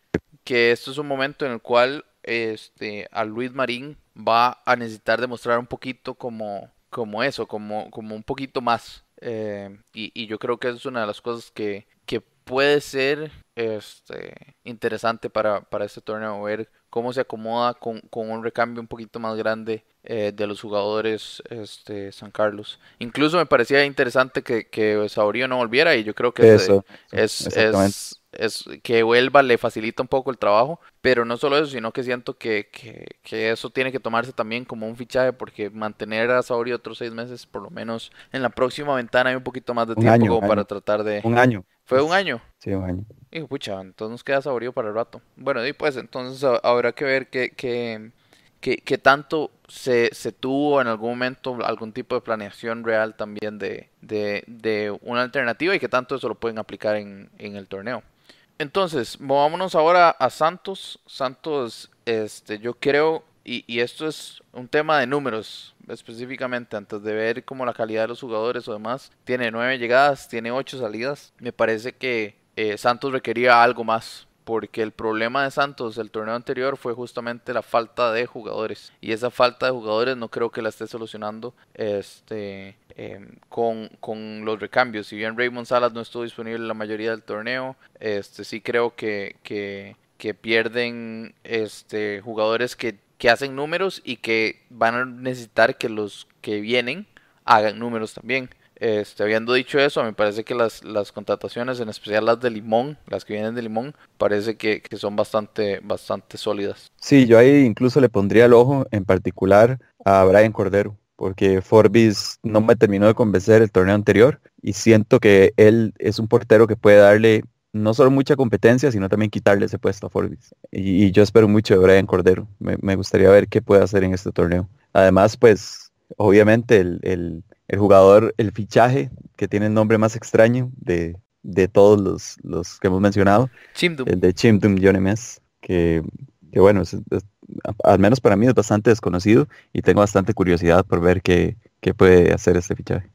que esto es un momento en el cual este, a Luis Marín va a necesitar demostrar un poquito como, como eso, como, como un poquito más. Eh, y, y, yo creo que es una de las cosas que, puede ser este, interesante para, para este torneo ver cómo se acomoda con, un recambio un poquito más grande eh, de los jugadores este, San Carlos. Incluso me parecía interesante que, que Saurio no volviera y yo creo que eso, es, es, que vuelva le facilita un poco el trabajo, pero no solo eso, sino que siento que, eso tiene que tomarse también como un fichaje porque mantener a Saurio otros seis meses, por lo menos en la próxima ventana hay un poquito más de tiempo para tratar de... Un año. ¿Fue un año? Sí, un año. Y pucha, entonces nos queda saborío para el rato. Bueno, y pues entonces habrá que ver qué, qué, qué, qué tanto se, tuvo en algún momento algún tipo de planeación real también de, de, de una alternativa y qué tanto eso lo pueden aplicar en, en el torneo. Entonces, movámonos ahora a Santos. Santos, este, yo creo, y, y esto es un tema de números, específicamente antes de ver como la calidad de los jugadores o demás, tiene nueve llegadas, tiene ocho salidas. Me parece que eh, Santos requería algo más. Porque el problema de Santos el torneo anterior fue justamente la falta de jugadores. Y esa falta de jugadores no creo que la esté solucionando este, em, con, los recambios. Si bien Raymond Salas no estuvo disponible en la mayoría del torneo, este, sí creo que, que pierden este, jugadores que que hacen números y que van a necesitar que los que vienen hagan números también. Este, habiendo dicho eso, me parece que las, las, contrataciones, en especial las de Limón, las que vienen de Limón, parece que, son bastante, bastante sólidas. Sí, yo ahí incluso le pondría el ojo en particular a Brian Cordero, porque Forbis no me terminó de convencer el torneo anterior y siento que él es un portero que puede darle no solo mucha competencia, sino también quitarle ese puesto a Forbes. Y, yo espero mucho de Brian Cordero. Me, gustaría ver qué puede hacer en este torneo. Además, pues, obviamente el, jugador, el fichaje que tiene el nombre más extraño de, todos los, que hemos mencionado. El de Chimdum Yonemes, que, que bueno, al menos para mí es bastante desconocido y tengo bastante curiosidad por ver qué, qué puede hacer este fichaje.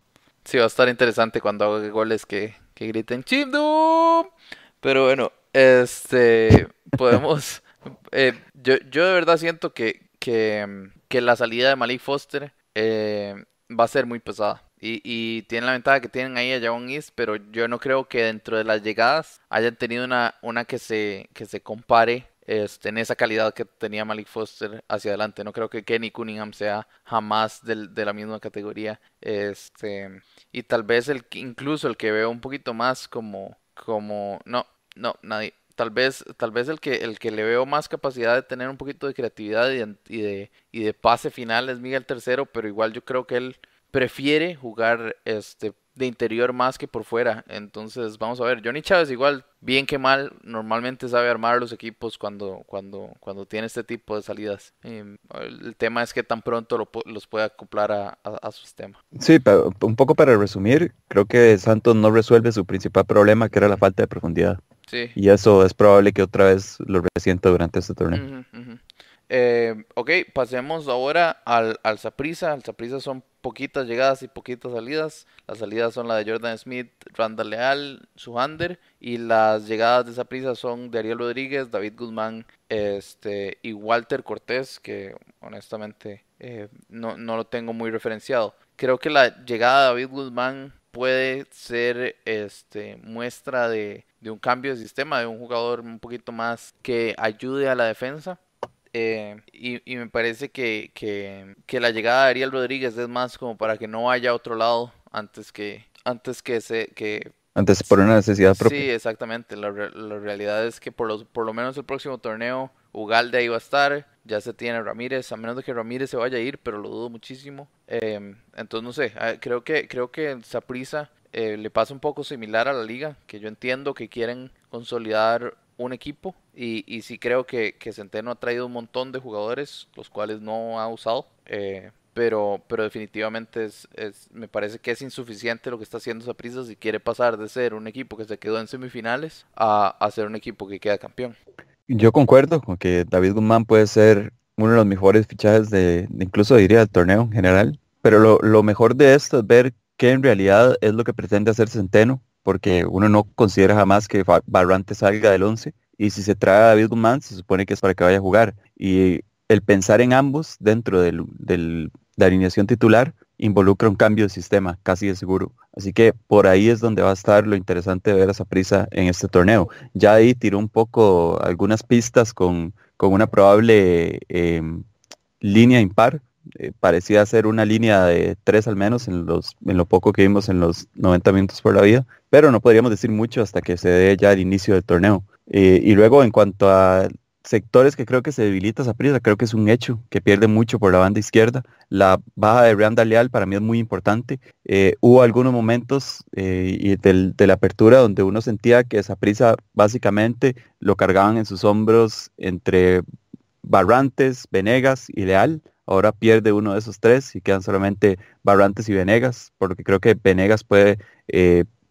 Sí, va a estar interesante cuando haga goles que, que griten chido Pero bueno, este, podemos... Eh, yo, de verdad siento que, que, la salida de Malik Foster eh, va a ser muy pesada. Y, y tienen la ventaja que tienen ahí a Javon East, pero yo no creo que dentro de las llegadas hayan tenido una, una que, se, que se compare este, en esa calidad que tenía Malik Foster hacia adelante. No creo que Kenny Cunningham sea jamás del, de la misma categoría. Este, y tal vez el, incluso el que veo un poquito más como, como, no, no, nadie. Tal vez, tal vez el que el que le veo más capacidad de tener un poquito de creatividad y de, pase final es Miguel Tercero, pero igual yo creo que él prefiere jugar este de interior más que por fuera. Entonces, vamos a ver. Johnny Chávez igual, bien que mal, normalmente sabe armar los equipos cuando, cuando, cuando tiene este tipo de salidas. Em, el tema es que tan pronto los puede acoplar a, su sistema. Sí, un poco para resumir, creo que Santos no resuelve su principal problema, que era la falta de profundidad. Sí. Y eso es probable que otra vez lo resienta durante este torneo. Eh, ok, pasemos ahora al, al Zaprisa. Al Zaprisa son poquitas llegadas y poquitas salidas. Las salidas son la de Jordan Smith, Randa Leal, Suhander. Y las llegadas de esa prisa son de Ariel Rodríguez, David Guzmán este, y Walter Cortés, que honestamente eh, no, lo tengo muy referenciado. Creo que la llegada de David Guzmán puede ser este, muestra de un cambio de sistema, de un jugador un poquito más que ayude a la defensa. Eh, y, me parece que, la llegada de Ariel Rodríguez es más como para que no haya otro lado antes que, antes que se... Que, antes por una necesidad propia. Sí, exactamente. La, realidad es que por, por lo menos el próximo torneo Ugalde ahí va a estar. Ya se tiene Ramírez, a menos de que Ramírez se vaya a ir, pero lo dudo muchísimo. Eh, entonces, no sé, ah, creo que, creo que eh, le pasa un poco similar a la liga, que yo entiendo que quieren consolidar un equipo, y, sí creo que, Centeno ha traído un montón de jugadores, los cuales no ha usado. Eh, pero, pero definitivamente es, me parece que es insuficiente lo que está haciendo esa prisa si quiere pasar de ser un equipo que se quedó en semifinales a, ser un equipo que queda campeón. Yo concuerdo con que David Guzmán puede ser uno de los mejores fichajes de, incluso diría del torneo en general. Pero lo, mejor de esto es ver qué en realidad es lo que pretende hacer Centeno, porque uno no considera jamás que Barrante salga del 11 y si se trae a David Guzmán, se supone que es para que vaya a jugar. Y el pensar en ambos dentro de la alineación titular involucra un cambio de sistema, casi de seguro. Así que por ahí es donde va a estar lo interesante de ver a prisa en este torneo. Ya ahí tiró un poco algunas pistas con, con una probable em, línea impar. Eh, parecía ser una línea de tres al menos en, los, en lo poco que vimos en los 90 minutos por la vida, pero no podríamos decir mucho hasta que se dé ya el inicio del torneo. Eh, y luego en cuanto a sectores que creo que se debilita esa prisa, creo que es un hecho que pierde mucho por la banda izquierda. La baja de Randa Leal para mí es muy importante. Eh, hubo algunos momentos eh, de la apertura donde uno sentía que esa prisa básicamente lo cargaban en sus hombros entre Barrantes, Venegas y Leal. Ahora pierde uno de esos tres y quedan solamente Barrantes y Venegas, porque creo que Venegas puede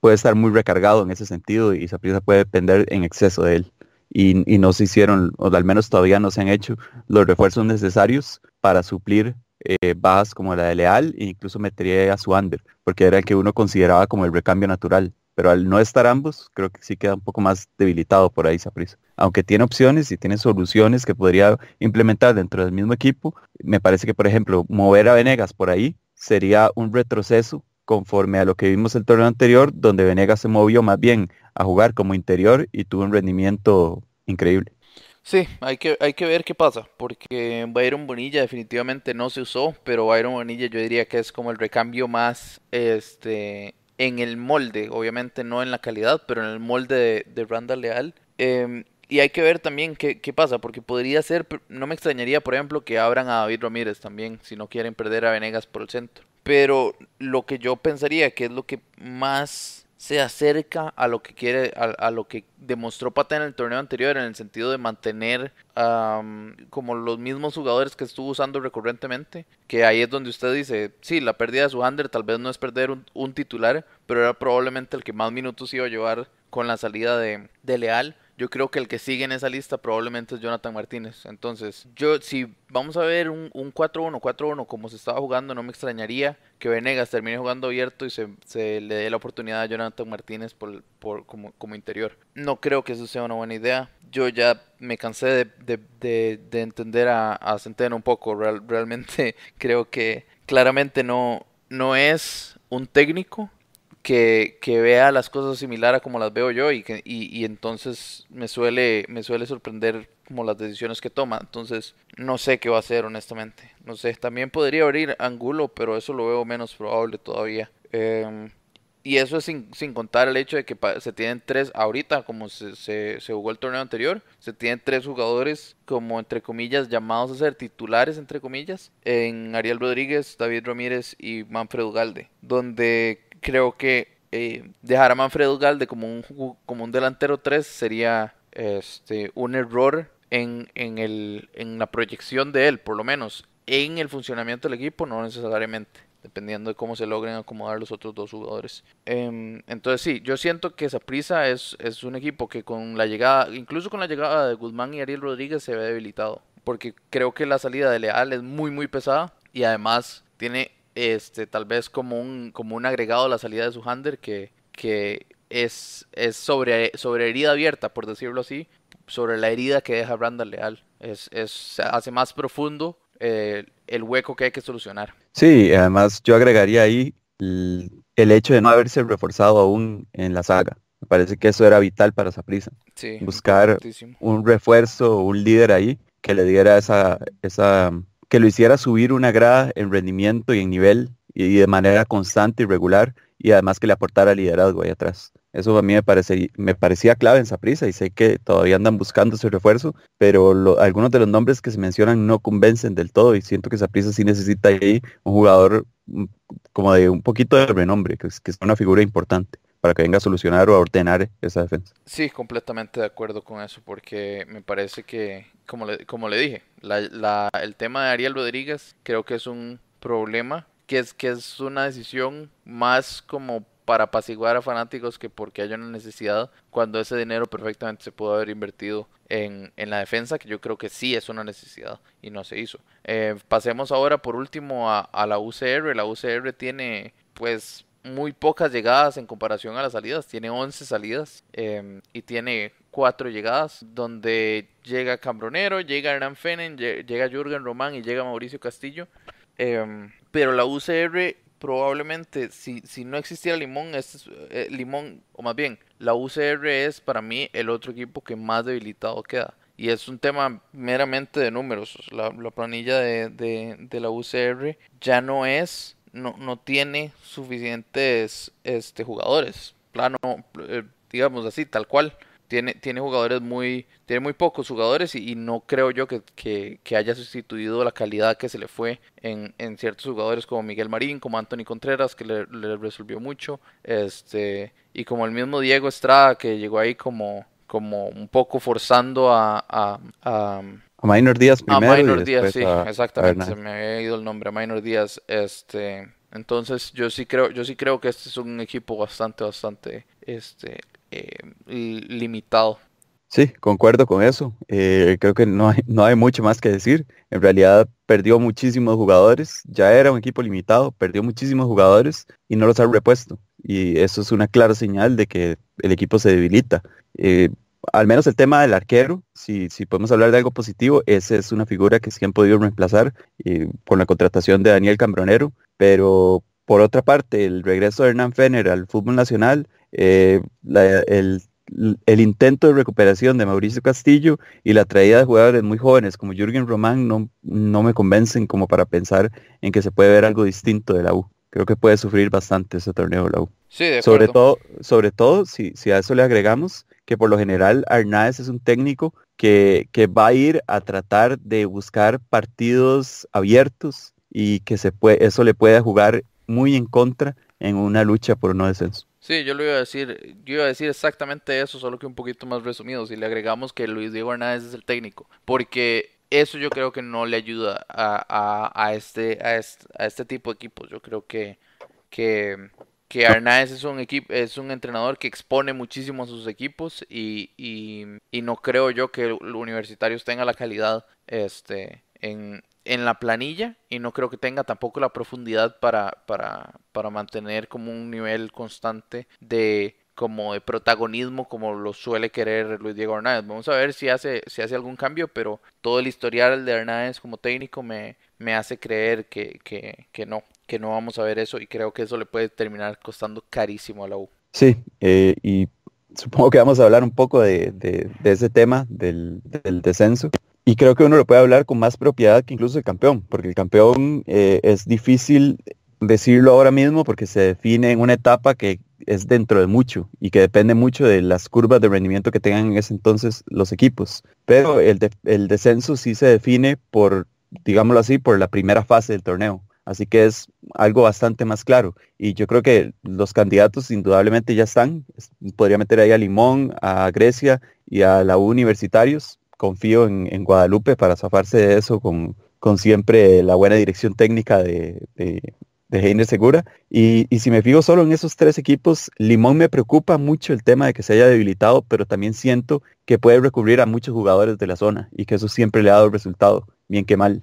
puede estar muy recargado en ese sentido y Saprisa puede depender en exceso de él. Y, no se hicieron, o al menos todavía no se han hecho los refuerzos necesarios para suplir eh, bajas como la de Leal e incluso metería a Suander, porque era el que uno consideraba como el recambio natural. Pero al no estar ambos, creo que sí queda un poco más debilitado por ahí Saprisa. Aunque tiene opciones y tiene soluciones que podría implementar dentro del mismo equipo, me parece que, por ejemplo, mover a Venegas por ahí sería un retroceso conforme a lo que vimos el torneo anterior, donde Venegas se movió más bien a jugar como interior y tuvo un rendimiento increíble. Sí, hay que, hay que ver qué pasa, porque Byron Bonilla definitivamente no se usó, pero Byron Bonilla yo diría que es como el recambio más este, en el molde, obviamente no en la calidad, pero en el molde de, Randa Leal. Em, y hay que ver también qué, qué, pasa, porque podría ser, no me extrañaría por ejemplo que abran a David Ramírez también, si no quieren perder a Venegas por el centro. Pero lo que yo pensaría que es lo que más se acerca a lo que quiere, a, lo que demostró Pata en el torneo anterior, en el sentido de mantener como los mismos jugadores que estuvo usando recurrentemente. Que ahí es donde usted dice, sí, la pérdida de su under tal vez no es perder un, un titular, pero era probablemente el que más minutos iba a llevar con la salida de, de Leal. Yo creo que el que sigue en esa lista probablemente es Jonathan Martínez. Entonces, yo si vamos a ver un, 4-1, 4-1 como se estaba jugando, no me extrañaría que Venegas termine jugando abierto y se, le dé la oportunidad a Jonathan Martínez por, como, interior. No creo que eso sea una buena idea. Yo ya me cansé de, entender a, a, Centeno un poco. realmente creo que claramente no, no es un técnico que, vea las cosas similar a como las veo yo y, que, y, entonces me suele, me suele sorprender como las decisiones que toma. Entonces no sé qué va a hacer honestamente. No sé, también podría abrir Angulo, pero eso lo veo menos probable todavía. Em, y eso es sin, sin, contar el hecho de que se tienen tres, ahorita como se, jugó el torneo anterior, se tienen tres jugadores como entre comillas llamados a ser titulares entre comillas en Ariel Rodríguez, David Ramírez y Manfred Ugalde, donde creo que eh, dejar a Manfredo Galde como un, como un delantero 3 sería este, un error en, el, en la proyección de él, por lo menos. En el funcionamiento del equipo, no necesariamente dependiendo de cómo se logren acomodar los otros dos jugadores. Em, entonces sí, yo siento que Saprisa es, es un equipo que con la llegada, incluso con la llegada de Guzmán y Ariel Rodríguez se ve debilitado, porque creo que la salida de Leal es muy muy pesada y además tiene este, tal vez como un, como un agregado a la salida de su hander que, que es, es sobre, sobre herida abierta, por decirlo así, sobre la herida que deja Brandon Leal. Es, hace más profundo eh, el hueco que hay que solucionar. Sí, además yo agregaría ahí el hecho de no haberse reforzado aún en la saga. Me parece que eso era vital para esa prisa. Buscar un refuerzo, un líder ahí que le diera esa, esa que lo hiciera subir una grada en rendimiento y en nivel y de manera constante y regular y además que le aportara liderazgo ahí atrás. Eso a mí me, parece, me parecía clave en Saprisa y sé que todavía andan buscando ese refuerzo, pero algunos de los nombres que se mencionan no convencen del todo y siento que Saprisa sí necesita ahí un jugador mm, como de un poquito de renombre, que que es una figura importante para que venga a solucionar o a ordenar esa defensa. Sí, completamente de acuerdo con eso, porque me parece que, como le, dije, el tema de Ariel Rodríguez creo que es un problema, que es, que es una decisión más como para apaciguar a fanáticos que porque haya una necesidad, cuando ese dinero perfectamente se pudo haber invertido en, la defensa, que yo creo que sí es una necesidad y no se hizo. Eh, pasemos ahora por último a, a la UCR. La UCR tiene pues muy pocas llegadas en comparación a las salidas. Tiene 11 salidas em, y tiene 4 llegadas, donde llega Cambronero, llega Hernán Fenen, llega Jürgen Román y llega Mauricio Castillo. Em, pero la UCR probablemente, si, si no existiera Limón, eh, Limón, o más bien, la UCR es para mí el otro equipo que más debilitado queda. Y es un tema meramente de números. La, planilla de, de la UCR ya no es no, no tiene suficientes este, jugadores. Plano, eh, digamos así, tal cual. Tiene, tiene jugadores muy. Tiene muy pocos jugadores y, no creo yo que, haya sustituido la calidad que se le fue en, en ciertos jugadores como Miguel Marín, como Anthony Contreras, que le, resolvió mucho. Este. Y como el mismo Diego Estrada, que llegó ahí como. como un poco forzando a a Minor Díaz primero. A Minor Díaz, sí, exactamente. se me había ido el nombre, a Minor Díaz. Este, entonces yo sí creo, yo sí creo que este es un equipo bastante, bastante este, eh, limitado. Sí, concuerdo con eso. Eh, creo que no hay, no hay mucho más que decir. En realidad perdió muchísimos jugadores. Ya era un equipo limitado, perdió muchísimos jugadores y no los ha repuesto. Y eso es una clara señal de que el equipo se debilita. Eh, al menos el tema del arquero, si, si podemos hablar de algo positivo, esa es una figura que sí han podido reemplazar con la contratación de Daniel Cambronero, pero por otra parte, el regreso de Hernán Fener al fútbol nacional, eh, el, intento de recuperación de Mauricio Castillo y la traída de jugadores muy jóvenes como Jürgen Román no, me convencen como para pensar en que se puede ver algo distinto de la U. Creo que puede sufrir bastante ese torneo de la U. Sí, de sobre todo, sobre todo si a eso le agregamos que por lo general Hernández es un técnico que, va a ir a tratar de buscar partidos abiertos y que se puede, eso le pueda jugar muy en contra en una lucha por no descenso. Sí, yo lo iba a decir, yo iba a decir exactamente eso, solo que un poquito más resumido, si le agregamos que Luis Diego Hernández es el técnico, porque eso yo creo que no le ayuda a, este, a, a este tipo de equipos, yo creo que, que que Arnaez es un equipo, es un entrenador que expone muchísimo a sus equipos y, no creo yo que Universitarios tenga la calidad este, en, la planilla y no creo que tenga tampoco la profundidad para, para, para mantener como un nivel constante de como protagonismo como lo suele querer Luis Diego Hernández. Vamos a ver si hace, si hace algún cambio, pero todo el historial de Hernández como técnico me, me hace creer que, no, que no vamos a ver eso y creo que eso le puede terminar costando carísimo a la U. Sí, eh, y supongo que vamos a hablar un poco de, ese tema del, descenso. Y creo que uno lo puede hablar con más propiedad que incluso el campeón, porque el campeón eh, es difícil decirlo ahora mismo porque se define en una etapa que es dentro de mucho y que depende mucho de las curvas de rendimiento que tengan en ese entonces los equipos. Pero el, el descenso sí se define por digámoslo así, por la primera fase del torneo. Así que es algo bastante más claro. Y yo creo que los candidatos indudablemente ya están. Podría meter ahí a Limón, a Grecia y a la U Universitarios. Confío en, Guadalupe para zafarse de eso con, siempre la buena dirección técnica de, de, Segura. Y, y si me fijo solo en esos tres equipos, Limón me preocupa mucho el tema de que se haya debilitado, pero también siento que puede recurrir a muchos jugadores de la zona y que eso siempre le ha dado resultado bien que mal.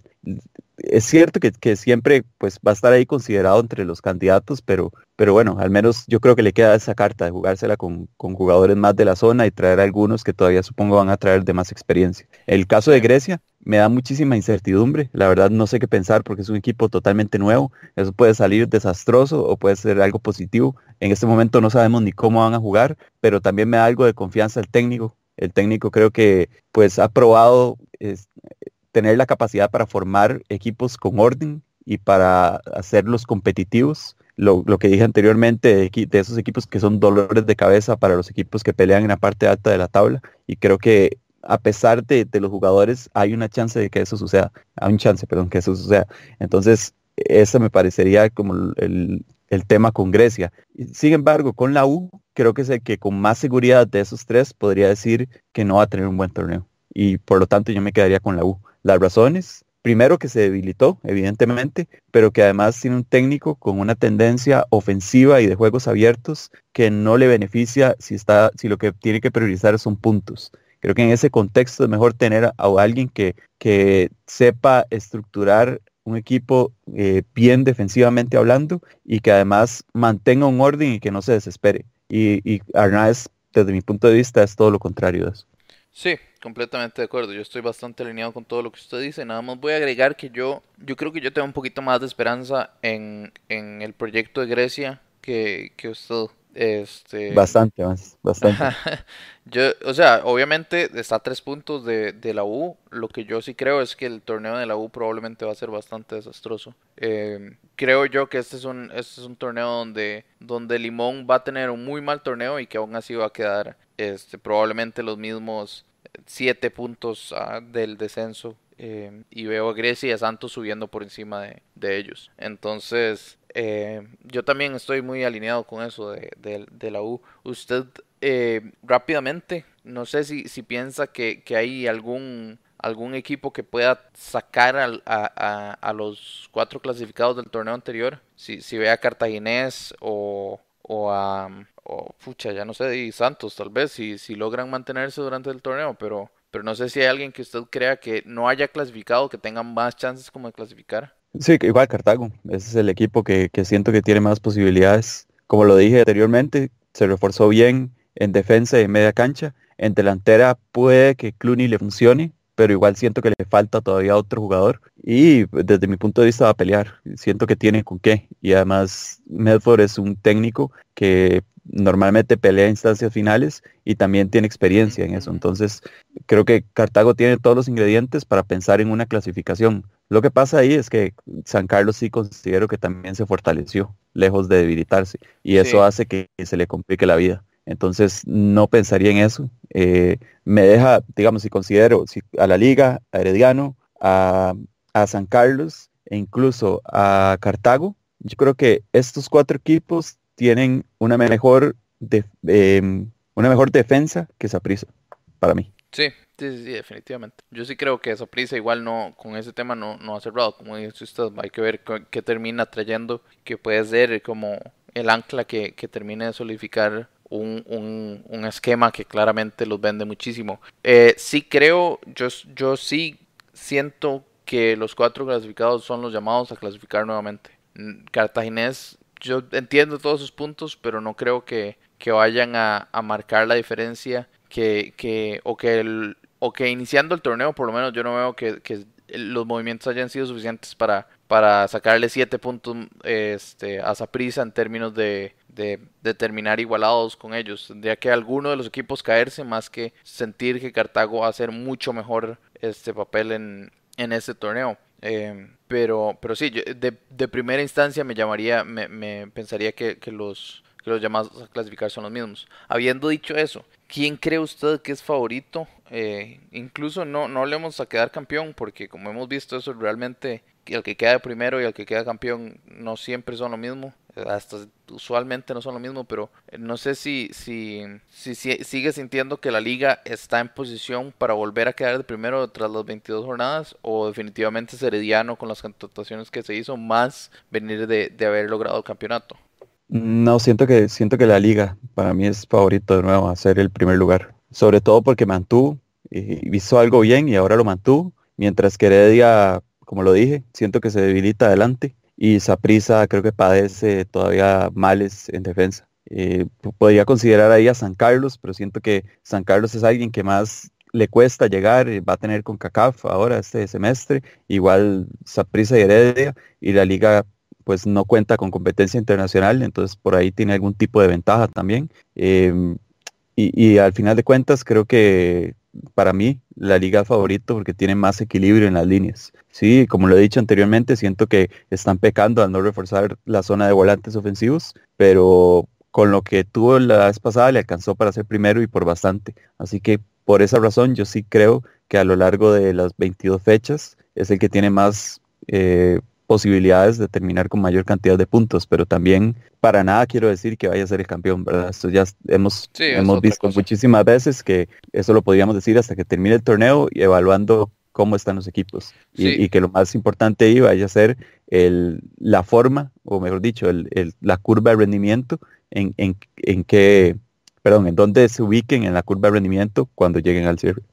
Es cierto que, siempre pues, va a estar ahí considerado entre los candidatos, pero, pero bueno, al menos yo creo que le queda esa carta de jugársela con, jugadores más de la zona y traer algunos que todavía supongo van a traer de más experiencia. El caso de Grecia, me da muchísima incertidumbre. La verdad no sé qué pensar porque es un equipo totalmente nuevo. Eso puede salir desastroso o puede ser algo positivo. En este momento no sabemos ni cómo van a jugar, pero también me da algo de confianza el técnico. El técnico creo que pues ha probado tener la capacidad para formar equipos con orden y para hacerlos competitivos. Lo, que dije anteriormente de, esos equipos que son dolores de cabeza para los equipos que pelean en la parte alta de la tabla. Y creo que a pesar de, los jugadores hay una chance de que eso suceda. Hay ah, un chance, perdón, que eso suceda. Entonces, ese me parecería como el, tema con Grecia. Sin embargo, con la U, creo que sé que con más seguridad de esos tres podría decir que no va a tener un buen torneo. Y por lo tanto yo me quedaría con la U. Las razones, primero que se debilitó, evidentemente, pero que además tiene un técnico con una tendencia ofensiva y de juegos abiertos que no le beneficia si, está, si lo que tiene que priorizar son puntos. Creo que en ese contexto es mejor tener a, alguien que, que sepa estructurar un equipo eh, bien defensivamente hablando y que además mantenga un orden y que no se desespere. Y, y desde mi punto de vista, es todo lo contrario de eso. Sí, completamente de acuerdo. Yo estoy bastante alineado con todo lo que usted dice. Nada más voy a agregar que yo, yo creo que yo tengo un poquito más de esperanza en, en el proyecto de Grecia que, que usted. Este... Bastante más, bastante. yo, o sea, obviamente está a tres puntos de, de, la U. Lo que yo sí creo es que el torneo de la U probablemente va a ser bastante desastroso. Em, creo yo que este es un, este es un torneo donde, donde Limón va a tener un muy mal torneo y que aún así va a quedar este, probablemente los mismos siete puntos ah, del descenso. Em, y veo a Grecia y a Santos subiendo por encima de, ellos. Entonces, em, yo también estoy muy alineado con eso de, la U. Usted em, rápidamente, no sé si, piensa que, hay algún, algún equipo que pueda sacar a, los cuatro clasificados del torneo anterior, si, ve a Cartaginés o, o a, o pucha, ya no sé, y Santos tal vez, si, si logran mantenerse durante el torneo, pero, pero no sé si hay alguien que usted crea que no haya clasificado, que tengan más chances como de clasificar. Sí, igual Cartago, ese es el equipo que, que siento que tiene más posibilidades. Como lo dije anteriormente, se reforzó bien en defensa y en media cancha. En delantera puede que Clooney le funcione, pero igual siento que le falta todavía otro jugador. Y desde mi punto de vista va a pelear. Siento que tiene con qué. Y además Medford es un técnico que normalmente pelea instancias finales y también tiene experiencia en eso. Entonces, creo que Cartago tiene todos los ingredientes para pensar en una clasificación. Lo que pasa ahí es que San Carlos sí considero que también se fortaleció, lejos de debilitarse, y eso hace que se le complique la vida. Entonces, no pensaría en eso. Eh, me deja, digamos, si considero a la liga, a Herediano, a, a San Carlos e incluso a Cartago, yo creo que estos cuatro equipos tienen una mejor, em, una mejor defensa que Saprisa, para mí. Sí, sí, definitivamente. Yo sí creo que Saprisa igual no, con ese tema no, no ha cerrado, como dice usted, hay que ver qué termina trayendo, que puede ser como el ancla que, termine de solidificar un, un, un, esquema que claramente los vende muchísimo. Eh, sí creo, yo, yo sí siento que los cuatro clasificados son los llamados a clasificar nuevamente. Cartaginés yo entiendo todos sus puntos, pero no creo que, que vayan a, marcar la diferencia que, que, o, que el, o que iniciando el torneo, por lo menos yo no veo que, los movimientos hayan sido suficientes para, para sacarle 7 puntos este, a prisa en términos de, de, terminar igualados con ellos. Tendría que alguno de los equipos caerse más que sentir que Cartago va a hacer mucho mejor este papel en, en este torneo. Eh, pero, pero sí, de, de, primera instancia me llamaría, me, pensaría que, que, los, que los llamados a clasificar son los mismos. Habiendo dicho eso, ¿quién cree usted que es favorito? Eh, incluso no, no le vamos a quedar campeón, porque como hemos visto eso realmente, el que queda primero y el que queda campeón no siempre son lo mismo hasta usualmente no son lo mismo, pero eh, no sé si, si, sigue sintiendo que la liga está en posición para volver a quedar de primero tras las 22 jornadas o definitivamente es con las contrataciones que se hizo más venir de, haber logrado el campeonato. No, siento que, siento que la liga para mí es favorito de nuevo a ser el primer lugar. Sobre todo porque mantuvo, y hizo algo bien y ahora lo mantuvo. Mientras que Heredia, como lo dije, siento que se debilita adelante y Saprisa creo que padece todavía males en defensa. Eh, podría considerar ahí a San Carlos, pero siento que San Carlos es alguien que más le cuesta llegar, eh, va a tener con CACAF ahora este semestre, igual Saprisa y Heredia, y la liga pues no cuenta con competencia internacional, entonces por ahí tiene algún tipo de ventaja también. Em, y, al final de cuentas creo que para mí la liga favorito porque tiene más equilibrio en las líneas. Sí, como lo he dicho anteriormente, siento que están pecando al no reforzar la zona de volantes ofensivos, pero con lo que tuvo la vez pasada le alcanzó para ser primero y por bastante. Así que por esa razón yo sí creo que a lo largo de las 22 fechas es el que tiene más eh, posibilidades de terminar con mayor cantidad de puntos, pero también para nada quiero decir que vaya a ser el campeón, ¿verdad? Esto ya hemos, hemos visto muchísimas veces que eso lo podríamos decir hasta que termine el torneo y evaluando cómo están los equipos y, que lo más importante ahí vaya a ser el, la forma, o mejor dicho, el, la curva de rendimiento en, en, en que, perdón, en dónde se ubiquen en la curva de rendimiento cuando lleguen al cierre.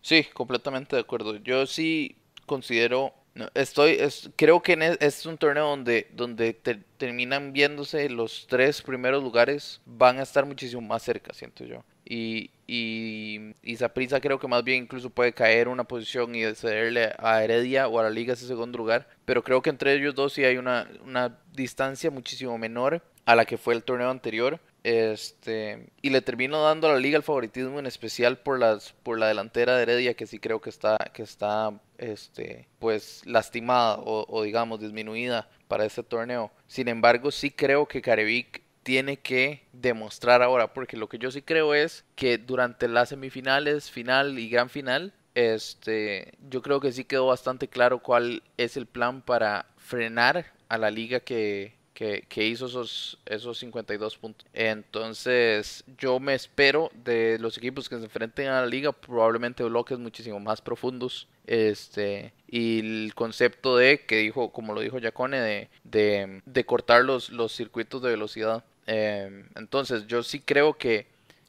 Sí, completamente de acuerdo. Yo sí considero estoy, es, creo que e, es, un torneo donde, donde terminan viéndose los tres primeros lugares, van a estar muchísimo más cerca, siento yo. Y, y, y creo que más bien incluso puede caer una posición y cederle a Heredia o a la Liga ese segundo lugar. Pero creo que entre ellos dos sí hay una, una distancia muchísimo menor a la que fue el torneo anterior. Este, y le termino dando a la liga el favoritismo en especial por las por la delantera de Heredia que sí creo que está que está este pues lastimada o, digamos disminuida para este torneo. Sin embargo, sí creo que Carevic tiene que demostrar ahora porque lo que yo sí creo es que durante las semifinales, final y gran final este, yo creo que sí quedó bastante claro cuál es el plan para frenar a la liga que, que, hizo esos, esos 52 puntos. Entonces, yo me espero de los equipos que se enfrenten a la liga, probablemente bloques muchísimo más profundos. Este, y el concepto de que dijo, como lo dijo Jacone, de, de, cortar los, los circuitos de velocidad. Eh, entonces, yo sí creo que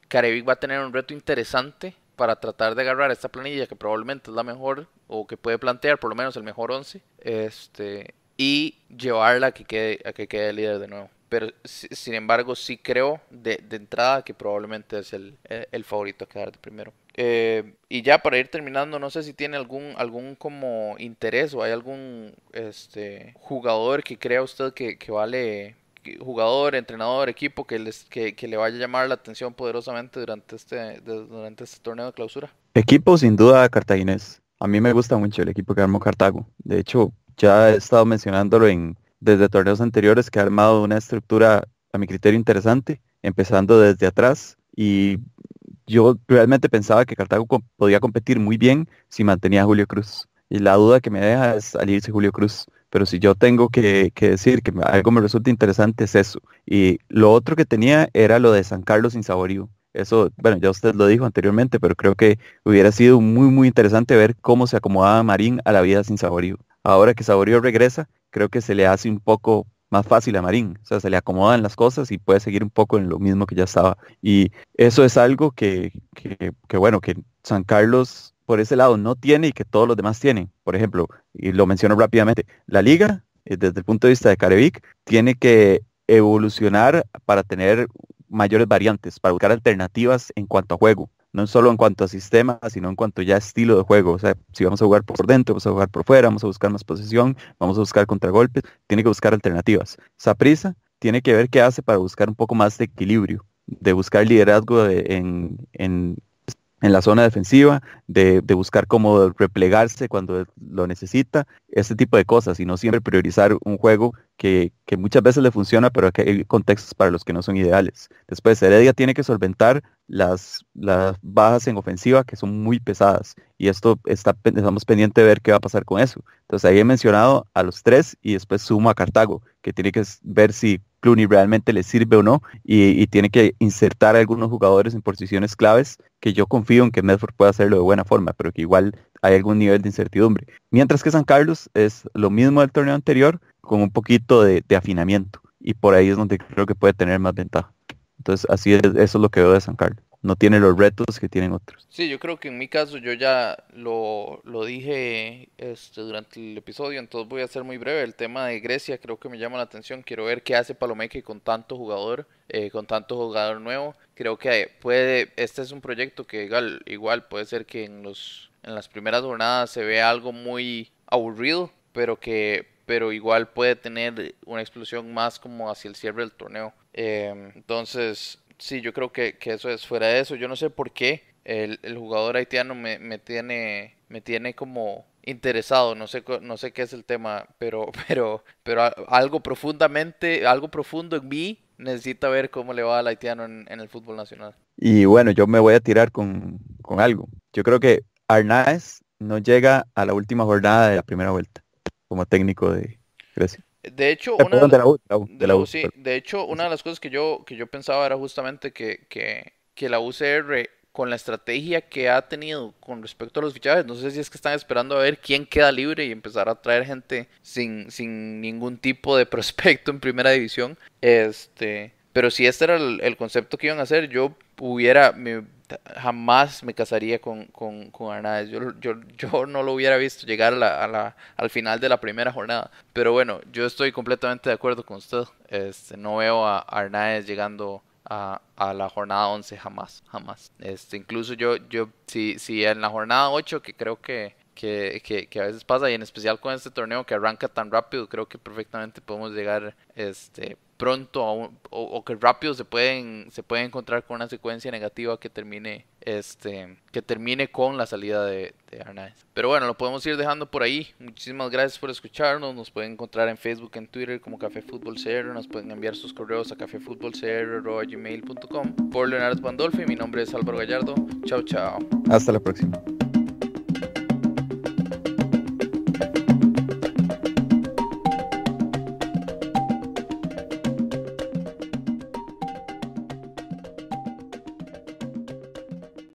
Carevic va a tener un reto interesante para tratar de agarrar esta planilla que probablemente es la mejor o que puede plantear por lo menos el mejor 11 este, y llevarla a que quede, a que quede líder de nuevo. Pero sin embargo, sí creo de, entrada que probablemente es el, eh, favorito a quedar de primero. Eh, y ya para ir terminando, no sé si tiene algún, algún como interés o hay algún este, jugador que crea usted que, vale jugador, entrenador, equipo que, les, que, le vaya a llamar la atención poderosamente durante este, durante este torneo de clausura? Equipo sin duda cartaginés. A mí me gusta mucho el equipo que armó Cartago. De hecho, ya he estado mencionándolo en, desde torneos anteriores, que ha armado una estructura, a mi criterio, interesante, empezando desde atrás. Y yo realmente pensaba que Cartago podía competir muy bien si mantenía a Julio Cruz. Y la duda que me deja es al irse Julio Cruz. Pero si yo tengo que, decir que algo me resulta interesante es eso. Y lo otro que tenía era lo de San Carlos sin Saborío. eso, bueno, ya usted lo dijo anteriormente, pero creo que hubiera sido muy, muy interesante ver cómo se acomodaba Marín a la vida sin saborío ahora que Saborío regresa, creo que se le hace un poco más fácil a Marín. O sea, se le acomodan las cosas y puede seguir un poco en lo mismo que ya estaba. Y eso es algo que, que bueno, que San Carlos por ese lado no tiene y que todos los demás tienen. Por ejemplo, y lo menciono rápidamente, la liga, eh, desde el punto de vista de Carevic, tiene que evolucionar para tener mayores variantes, para buscar alternativas en cuanto a juego no solo en cuanto a sistema, sino en cuanto ya a estilo de juego. O sea, si vamos a jugar por dentro, vamos a jugar por fuera, vamos a buscar más posesión, vamos a buscar contragolpes, tiene que buscar alternativas. Saprisa tiene que ver qué hace para buscar un poco más de equilibrio, de buscar liderazgo en, la zona defensiva, de, buscar cómo replegarse cuando lo necesita, ese tipo de cosas, y no siempre priorizar un juego que, muchas veces le funciona, pero que hay contextos para los que no son ideales. Después, Heredia tiene que solventar las, bajas en ofensiva que son muy pesadas. Y esto está, estamos pendiente de ver qué va a pasar con eso. Entonces ahí he mencionado a los tres y después sumo a Cartago, que tiene que ver si Clooney realmente le sirve o no y, tiene que insertar algunos jugadores en posiciones claves que yo confío en que Medford pueda hacerlo de buena forma, pero que igual hay algún nivel de incertidumbre. Mientras que San Carlos es lo mismo del torneo anterior, con un poquito de, afinamiento. Y por ahí es donde creo que puede tener más ventaja. Entonces, así es, eso es lo que veo de San Carlos. No tiene los retos que tienen otros. Sí, yo creo que en mi caso yo ya lo, dije este, durante el episodio, entonces voy a ser muy breve. El tema de Grecia creo que me llama la atención. Quiero ver qué hace Palomeque con tanto jugador, eh, con tanto jugador nuevo. Creo que puede, este es un proyecto que igual, igual puede ser que en los en las primeras jornadas se ve algo muy aburrido, pero que pero igual puede tener una explosión más como hacia el cierre del torneo. Em, entonces, sí, yo creo que, que, eso es fuera de eso. Yo no sé por qué el, el jugador haitiano me, me, tiene, me tiene como interesado, no sé, no sé qué es el tema, pero, pero, pero algo profundamente, algo profundo en mí necesita ver cómo le va al haitiano en, en el fútbol nacional. Y bueno, yo me voy a tirar con, con algo. Yo creo que Arnaez no llega a la última jornada de la primera vuelta como técnico de Grecia. De hecho, una de las cosas que yo, que yo pensaba era justamente que, que, la UCR, con la estrategia que ha tenido con respecto a los fichajes, no sé si es que están esperando a ver quién queda libre y empezar a traer gente sin, sin ningún tipo de prospecto en primera división. Este, pero si este era el, concepto que iban a hacer, yo hubiera, me jamás me casaría con, con, Arnaez. Yo, yo, yo, no lo hubiera visto llegar a la, al final de la primera jornada. Pero bueno, yo estoy completamente de acuerdo con usted. Este, no veo a Arnaez llegando a, la jornada 11 jamás, jamás. Este, incluso yo, yo si, si en la jornada 8, que creo que, que, que, que, a veces pasa, y en especial con este torneo que arranca tan rápido, creo que perfectamente podemos llegar este, pronto o, que rápido se pueden se puede encontrar con una secuencia negativa que termine este que termine con la salida de, de Arnaz. Pero bueno, lo podemos ir dejando por ahí. Muchísimas gracias por escucharnos. Nos pueden encontrar en Facebook, en Twitter como Café Fútbol Cero Nos pueden enviar sus correos a gmail.com Por Leonardo Bandolfi mi nombre es Álvaro Gallardo. Chao, chao. Hasta la próxima.